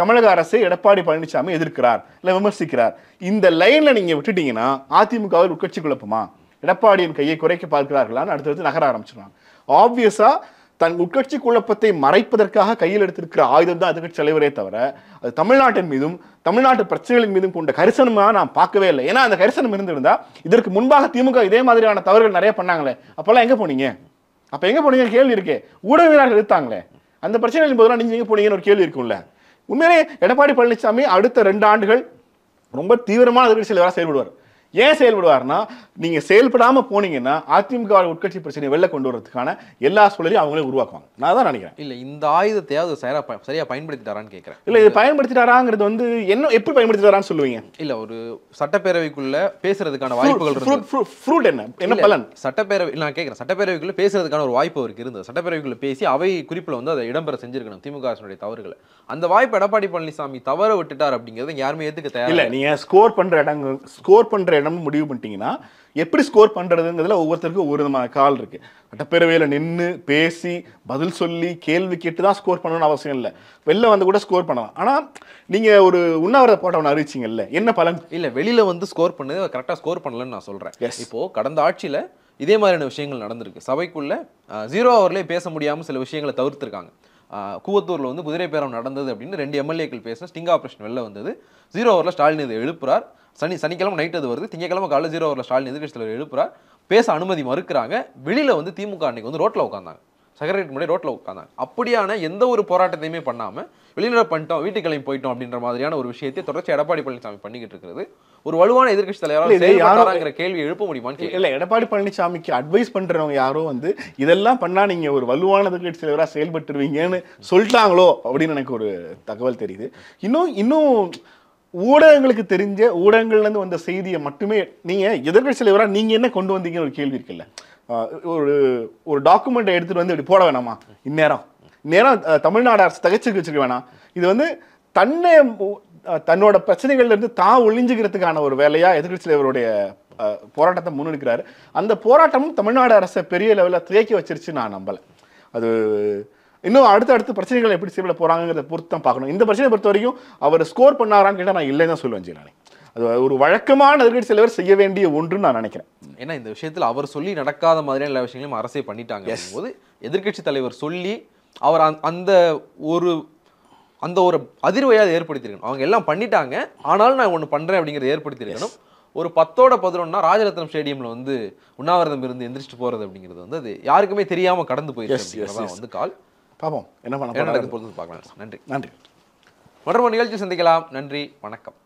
தமிழக அரசு எடப்பாடி பழனிசாமி எதிர்க்கிறார் இல்லை விமர்சிக்கிறார் இந்த லைனில் நீங்கள் விட்டுட்டீங்கன்னா அதிமுகவில் உட்கட்சி குழப்பமா எடப்பாடியின் கையை குறைக்க பார்க்கிறார்களான்னு அடுத்தடுத்து நகர ஆரம்பிச்சிருவாங்க ஆப்வியஸாக தன் உட்கட்சி குழப்பத்தை மறைப்பதற்காக கையில் எடுத்திருக்கிற ஆயுதம் தான் எதிர்கட்சி தலைவரே தவிர அது தமிழ்நாட்டின் மீதும் தமிழ்நாட்டு பிரச்சனைகளின் மீதும் கொண்ட கரிசனமாக நான் பார்க்கவே இல்லை ஏன்னா அந்த கரிசனம் இருந்திருந்தா இதற்கு முன்பாக திமுக இதே மாதிரியான தவறுகள் நிறைய பண்ணாங்களே அப்போல்லாம் எங்கே போனீங்க அப்போ எங்கே போனீங்க கேள்வி இருக்கே ஊடகவியலாளர்கள் எடுத்தாங்களே அந்த பிரச்சனைகளின் போதெல்லாம் நீங்கள் எங்கே போனீங்கன்னு ஒரு கேள்வி இருக்கும்ல உண்மையிலே எடப்பாடி பழனிசாமி அடுத்த ரெண்டு ஆண்டுகள் ரொம்ப தீவிரமான எதிர்கட்சி தலைவராக செயல்படுவார் ஏன் செயல்படுவார்னா நீங்க செயல்படாம போனீங்கன்னா அதிமுக உட்கட்சி பிரச்சனையை வெளில கொண்டு வரதுக்கான எல்லா சூழலையும் அவங்களே உருவாக்குவாங்க நான் தான் நினைக்கிறேன் இல்ல இந்த ஆயுதத்தையாவது சரியா சரியா பயன்படுத்திட்டாரான்னு கேட்கறேன் இல்லை இது பயன்படுத்திட்டாராங்கிறது வந்து என்ன எப்படி பயன்படுத்திட்டாரான்னு சொல்லுவீங்க இல்லை ஒரு சட்டப்பேரவைக்குள்ள பேசுறதுக்கான வாய்ப்புகள் ஃப்ரூட் என்ன என்ன பலன் சட்டப்பேரவை நான் கேட்குறேன் சட்டப்பேரவைக்குள்ள பேசுறதுக்கான ஒரு வாய்ப்பு அவருக்கு இருந்தது சட்டப்பேரவைக்குள்ள பேசி அவை குறிப்பில் வந்து அதை இடம்பெற செஞ்சிருக்கணும் திமுக அரசுடைய தவறுகளை அந்த வாய்ப்பு எடப்பாடி பழனிசாமி தவற விட்டுட்டார் அப்படிங்கிறது யாருமே ஏற்றுக்க தயார் இல்ல நீங்க ஸ்கோர் பண்ற இடங்கள் ஸ்கோர் பண்ற இடம்னு முடிவு பண்ணிட்டீங்கன்னா எப்படி ஸ்கோர் பண்ணுறதுங்கிறதுல ஒவ்வொருத்தருக்கும் ஒரு விதமான கால் இருக்குது சட்டப்பேரவையில் நின்று பேசி பதில் சொல்லி கேள்வி கேட்டு தான் ஸ்கோர் பண்ணணும்னு அவசியம் இல்லை வெளில வந்து கூட ஸ்கோர் பண்ணலாம் ஆனால் நீங்கள் ஒரு உண்ணாவிரத போட்டவன் அறிவிச்சிங்கல்ல என்ன பலன் இல்லை வெளியில் வந்து ஸ்கோர் பண்ணது கரெக்டாக ஸ்கோர் பண்ணலன்னு நான் சொல்கிறேன் இப்போது கடந்த ஆட்சியில் இதே மாதிரியான விஷயங்கள் நடந்திருக்கு சபைக்குள்ளே ஜீரோ ஹவர்லேயே பேச முடியாமல் சில விஷயங்களை தவிர்த்துருக்காங்க கூவத்தூரில் வந்து குதிரை பேரம் நடந்தது அப்படின்னு ரெண்டு எம்எல்ஏக்கள் பேசுனா ஸ்டிங் ஆப்ரேஷன் வெளில வந்தது ஜீரோ ஓவரில் ஸ்டாலின் இதை எழுப்புறார் சனி சனிக்கிழமை நைட் அது வருது திங்கக்கிழமை காலேஜ் ஜீரோ ஓவரில் ஸ்டாலின் எதிர்கட்சியில் எழுப்புறா பேச அனுமதி மறுக்கிறாங்க வெளியில் வந்து திமுக அன்னைக்கு வந்து ரோட்டில் உட்காந்தாங்க செக்ரட்டரி முன்னாடி ரோட்டில் உட்காந்தாங்க அப்படியான எந்த ஒரு போராட்டத்தையுமே பண்ணாமல் வெளியில் பண்ணிட்டோம் வீட்டு கிளம்பி போயிட்டோம் அப்படின்ற மாதிரியான ஒரு விஷயத்தை தொடர்ச்சி எடப்பாடி பழனிசாமி பண்ணிக்கிட்டு இருக்கிறது ஒரு வலுவான எதிர்கட்சி தலைவராக கேள்வி எழுப்ப முடியுமான்னு இல்லை எடப்பாடி பழனிசாமிக்கு அட்வைஸ் பண்ணுறவங்க யாரோ வந்து இதெல்லாம் பண்ணால் நீங்கள் ஒரு வலுவான எதிர்கட்சி தலைவராக செயல்பட்டுருவீங்கன்னு சொல்லிட்டாங்களோ அப்படின்னு எனக்கு ஒரு தகவல் தெரியுது இன்னும் இன்னும் ஊடகங்களுக்கு தெரிஞ்ச ஊடகங்கள்லேருந்து வந்த செய்தியை மட்டுமே நீங்கள் எதிர்கட்சி தலைவராக நீங்கள் என்ன கொண்டு வந்தீங்கன்னு ஒரு கேள்வி இருக்குல்ல ஒரு ஒரு டாக்குமெண்ட்டை எடுத்துகிட்டு வந்து இப்படி போட வேணாமா இந்நேரம் நேரம் தமிழ்நாடு அரசு தகச்சு வச்சுக்க வேணாம் இது வந்து தன்னை தன்னோட பிரச்சனைகள்லேருந்து தான் ஒழிஞ்சுக்கிறதுக்கான ஒரு வேலையாக எதிர்கட்சி தலைவருடைய போராட்டத்தை முன்னெடுக்கிறாரு அந்த போராட்டமும் தமிழ்நாடு அரசை பெரிய லெவலில் தேக்கி வச்சிருச்சு நான் நம்பலை அது இன்னும் அடுத்த அடுத்த பிரச்சனைகள் எப்படி சீவிட போகிறாங்கிறத பொறுத்து தான் பார்க்கணும் இந்த பிரச்சனை பொறுத்த வரைக்கும் அவர் ஸ்கோர் பண்ணாரான்னு கேட்டால் நான் இல்லைன்னு தான் சொல்லுவேன் ஜீலானி அது ஒரு வழக்கமான எதிர்கட்சி தலைவர் செய்ய வேண்டிய ஒன்றுன்னு நான் நினைக்கிறேன் ஏன்னா இந்த விஷயத்தில் அவர் சொல்லி நடக்காத மாதிரியான எல்லா விஷயங்களையும் அரசே பண்ணிட்டாங்க போது எதிர்கட்சி தலைவர் சொல்லி அவர் அந்த ஒரு அந்த ஒரு அதிர்வையாவது ஏற்படுத்தியிருக்கணும் அவங்க எல்லாம் பண்ணிட்டாங்க ஆனாலும் நான் ஒன்று பண்ணுறேன் அப்படிங்கிறத ஏற்படுத்தியிருக்கணும் ஒரு பத்தோட பதினொன்னா ராஜரத்னம் ஸ்டேடியமில் வந்து உண்ணாவிரதம் இருந்து எந்திரிச்சிட்டு போகிறது அப்படிங்கிறது வந்து அது யாருக்குமே தெரியாமல் கடந்து போயிருக்கு வந்து கால் பார்ப்போம் என்ன பண்ண நடக்க பார்க்கலாம் நன்றி நன்றி மற்றொரு நிகழ்ச்சி சந்திக்கலாம் நன்றி வணக்கம்